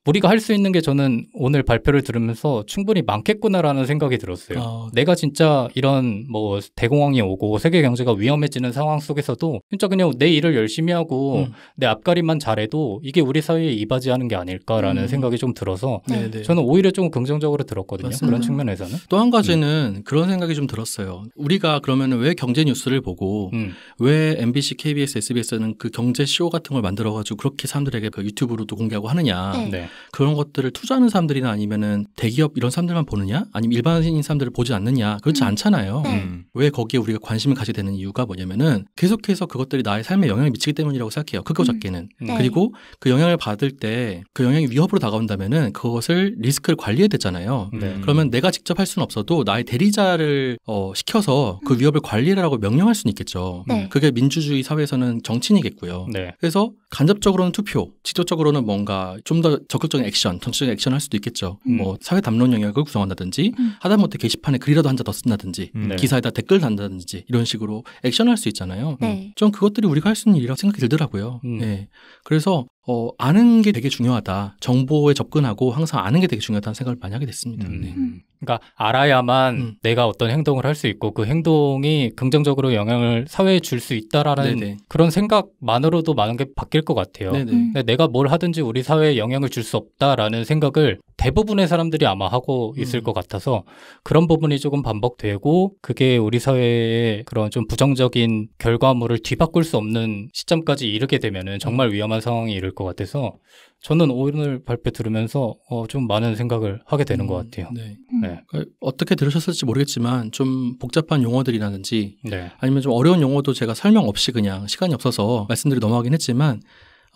우리가 할 수 있는 게 저는 오늘 발표를 들으면서 충분히 많겠구나라는 생각이 들었어요. 아, 네. 내가 진짜 이런 뭐 대공황이 오고 세계 경제가 위험해지는 상황 속에서도 진짜 그냥 내 일을 열심히 하고 음. 내 앞가림만 잘해도 이게 우리 사회에 이바지하는 게 아닐까라는 음. 생각이 좀 들어서 네네. 네. 저는 오히려 좀 긍정적으로 들었거든요. 맞습니다. 그런 측면에서는. 또 한 가지는 음. 그런 생각이 좀 들었어요. 우리가 그러면 왜 경제 뉴스를 보고 음. 왜 MBC, KBS, SBS는 그 경제 쇼 같은 걸 만들어가지고 그렇게 사람들에게 그 유튜브로도 공개하고 하느냐. 네. 네. 그런 것들을 투자하는 사람들이나 아니면은 대기업 이런 사람들만 보느냐 아니면 일반인 사람들을 보지 않느냐 그렇지 음. 않잖아요. 네. 음. 왜 거기에 우리가 관심을 가지게 되는 이유가 뭐냐면은 계속해서 그것들이 나의 삶에 영향을 미치기 때문이라고 생각해요. 크고 작게는 음. 네. 그리고 그 영향을 받을 때 그 영향이 위협으로 다가온다면은 그것을 리스크를 관리해야 되잖아요. 음. 네. 그러면 내가 직접 할 수는 없어도 나의 대리자를 어, 시켜서 그 음. 위협을 관리라고 하 명령할 수는 있겠죠. 네. 음. 그게 민주주의 사회에서는 정치인이겠고요. 네. 그래서 간접적으로는 투표, 직접적으로는 뭔가 좀 더 적극 적극적인 액션, 정치적인 액션을 할 수도 있겠죠. 음. 뭐 사회 담론 영역을 구성한다든지 음. 하다못해 게시판에 글이라도 한자더 쓴다든지 음. 네. 기사에다 댓글 단다든지 이런 식으로 액션을 할 수 있잖아요. 네. 전 그것들이 우리가 할 수 있는 일이라고 생각이 들더라고요. 음. 네. 그래서 어, 아는 게 되게 중요하다. 정보에 접근하고 항상 아는 게 되게 중요하다는 생각을 많이 하게 됐습니다. 음. 네. 음. 그러니까 알아야만 음. 내가 어떤 행동을 할 수 있고 그 행동이 긍정적으로 영향을 사회에 줄 수 있다라는 네네. 네. 그런 생각만으로도 많은 게 바뀔 것 같아요. 네, 네. 음. 근데 내가 뭘 하든지 우리 사회에 영향을 줄 수 없다라는 생각을 대부분의 사람들이 아마 하고 있을 음. 것 같아서 그런 부분이 조금 반복되고 그게 우리 사회의 그런 좀 부정적인 결과물을 뒤바꿀 수 없는 시점까지 이르게 되면은 정말 위험한 상황이 이를 것 같아서 저는 오늘 발표 들으면서 어, 좀 많은 생각을 하게 되는 음, 것 같아요. 네. 음. 네. 그 어떻게 들으셨을지 모르겠지만 좀 복잡한 용어들이라든지 네. 아니면 좀 어려운 용어도 제가 설명 없이 그냥 시간이 없어서 말씀드리 넘어가긴 했지만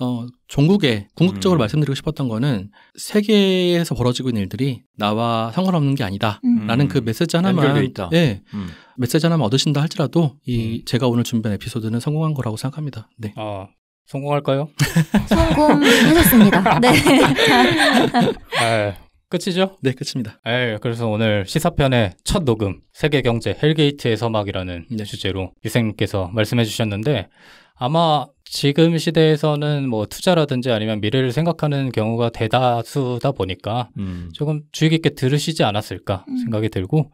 어, 종국에 궁극적으로 음. 말씀드리고 싶었던 거는 세계에서 벌어지고 있는 일들이 나와 상관없는 게 아니다라는 음. 그 음. 메시지 하나만 있다. 예. 음. 메시지 하나만 얻으신다 할지라도 이 음. 제가 오늘 준비한 에피소드는 성공한 거라고 생각합니다. 네. 아. 성공할까요? 성공하셨습니다. 네. 아, 끝이죠? 네, 끝입니다. 에 아, 그래서 오늘 시사편의 첫 녹음 세계경제 헬게이트의 서막이라는 네. 주제로 유생님께서 말씀해 주셨는데 아마 지금 시대에서는 뭐 투자라든지 아니면 미래를 생각하는 경우가 대다수다 보니까 음. 조금 주의 깊게 들으시지 않았을까 음. 생각이 들고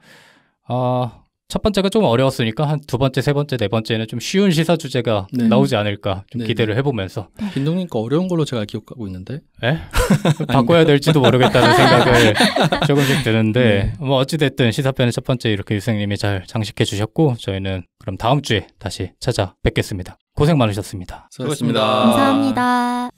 어, 첫 번째가 좀 어려웠으니까 한 두 번째, 세 번째, 네 번째는 좀 쉬운 시사 주제가 네. 나오지 않을까 좀 네. 기대를 해보면서 김동님 과 어려운 걸로 제가 기억하고 있는데 에? 바꿔야 될지도 모르겠다는 생각을 조금씩 드는데 네. 뭐 어찌됐든 시사편의 첫 번째 이렇게 유생님이 잘 장식해 주셨고 저희는 그럼 다음 주에 다시 찾아뵙겠습니다. 고생 많으셨습니다. 수고하셨습니다. 감사합니다.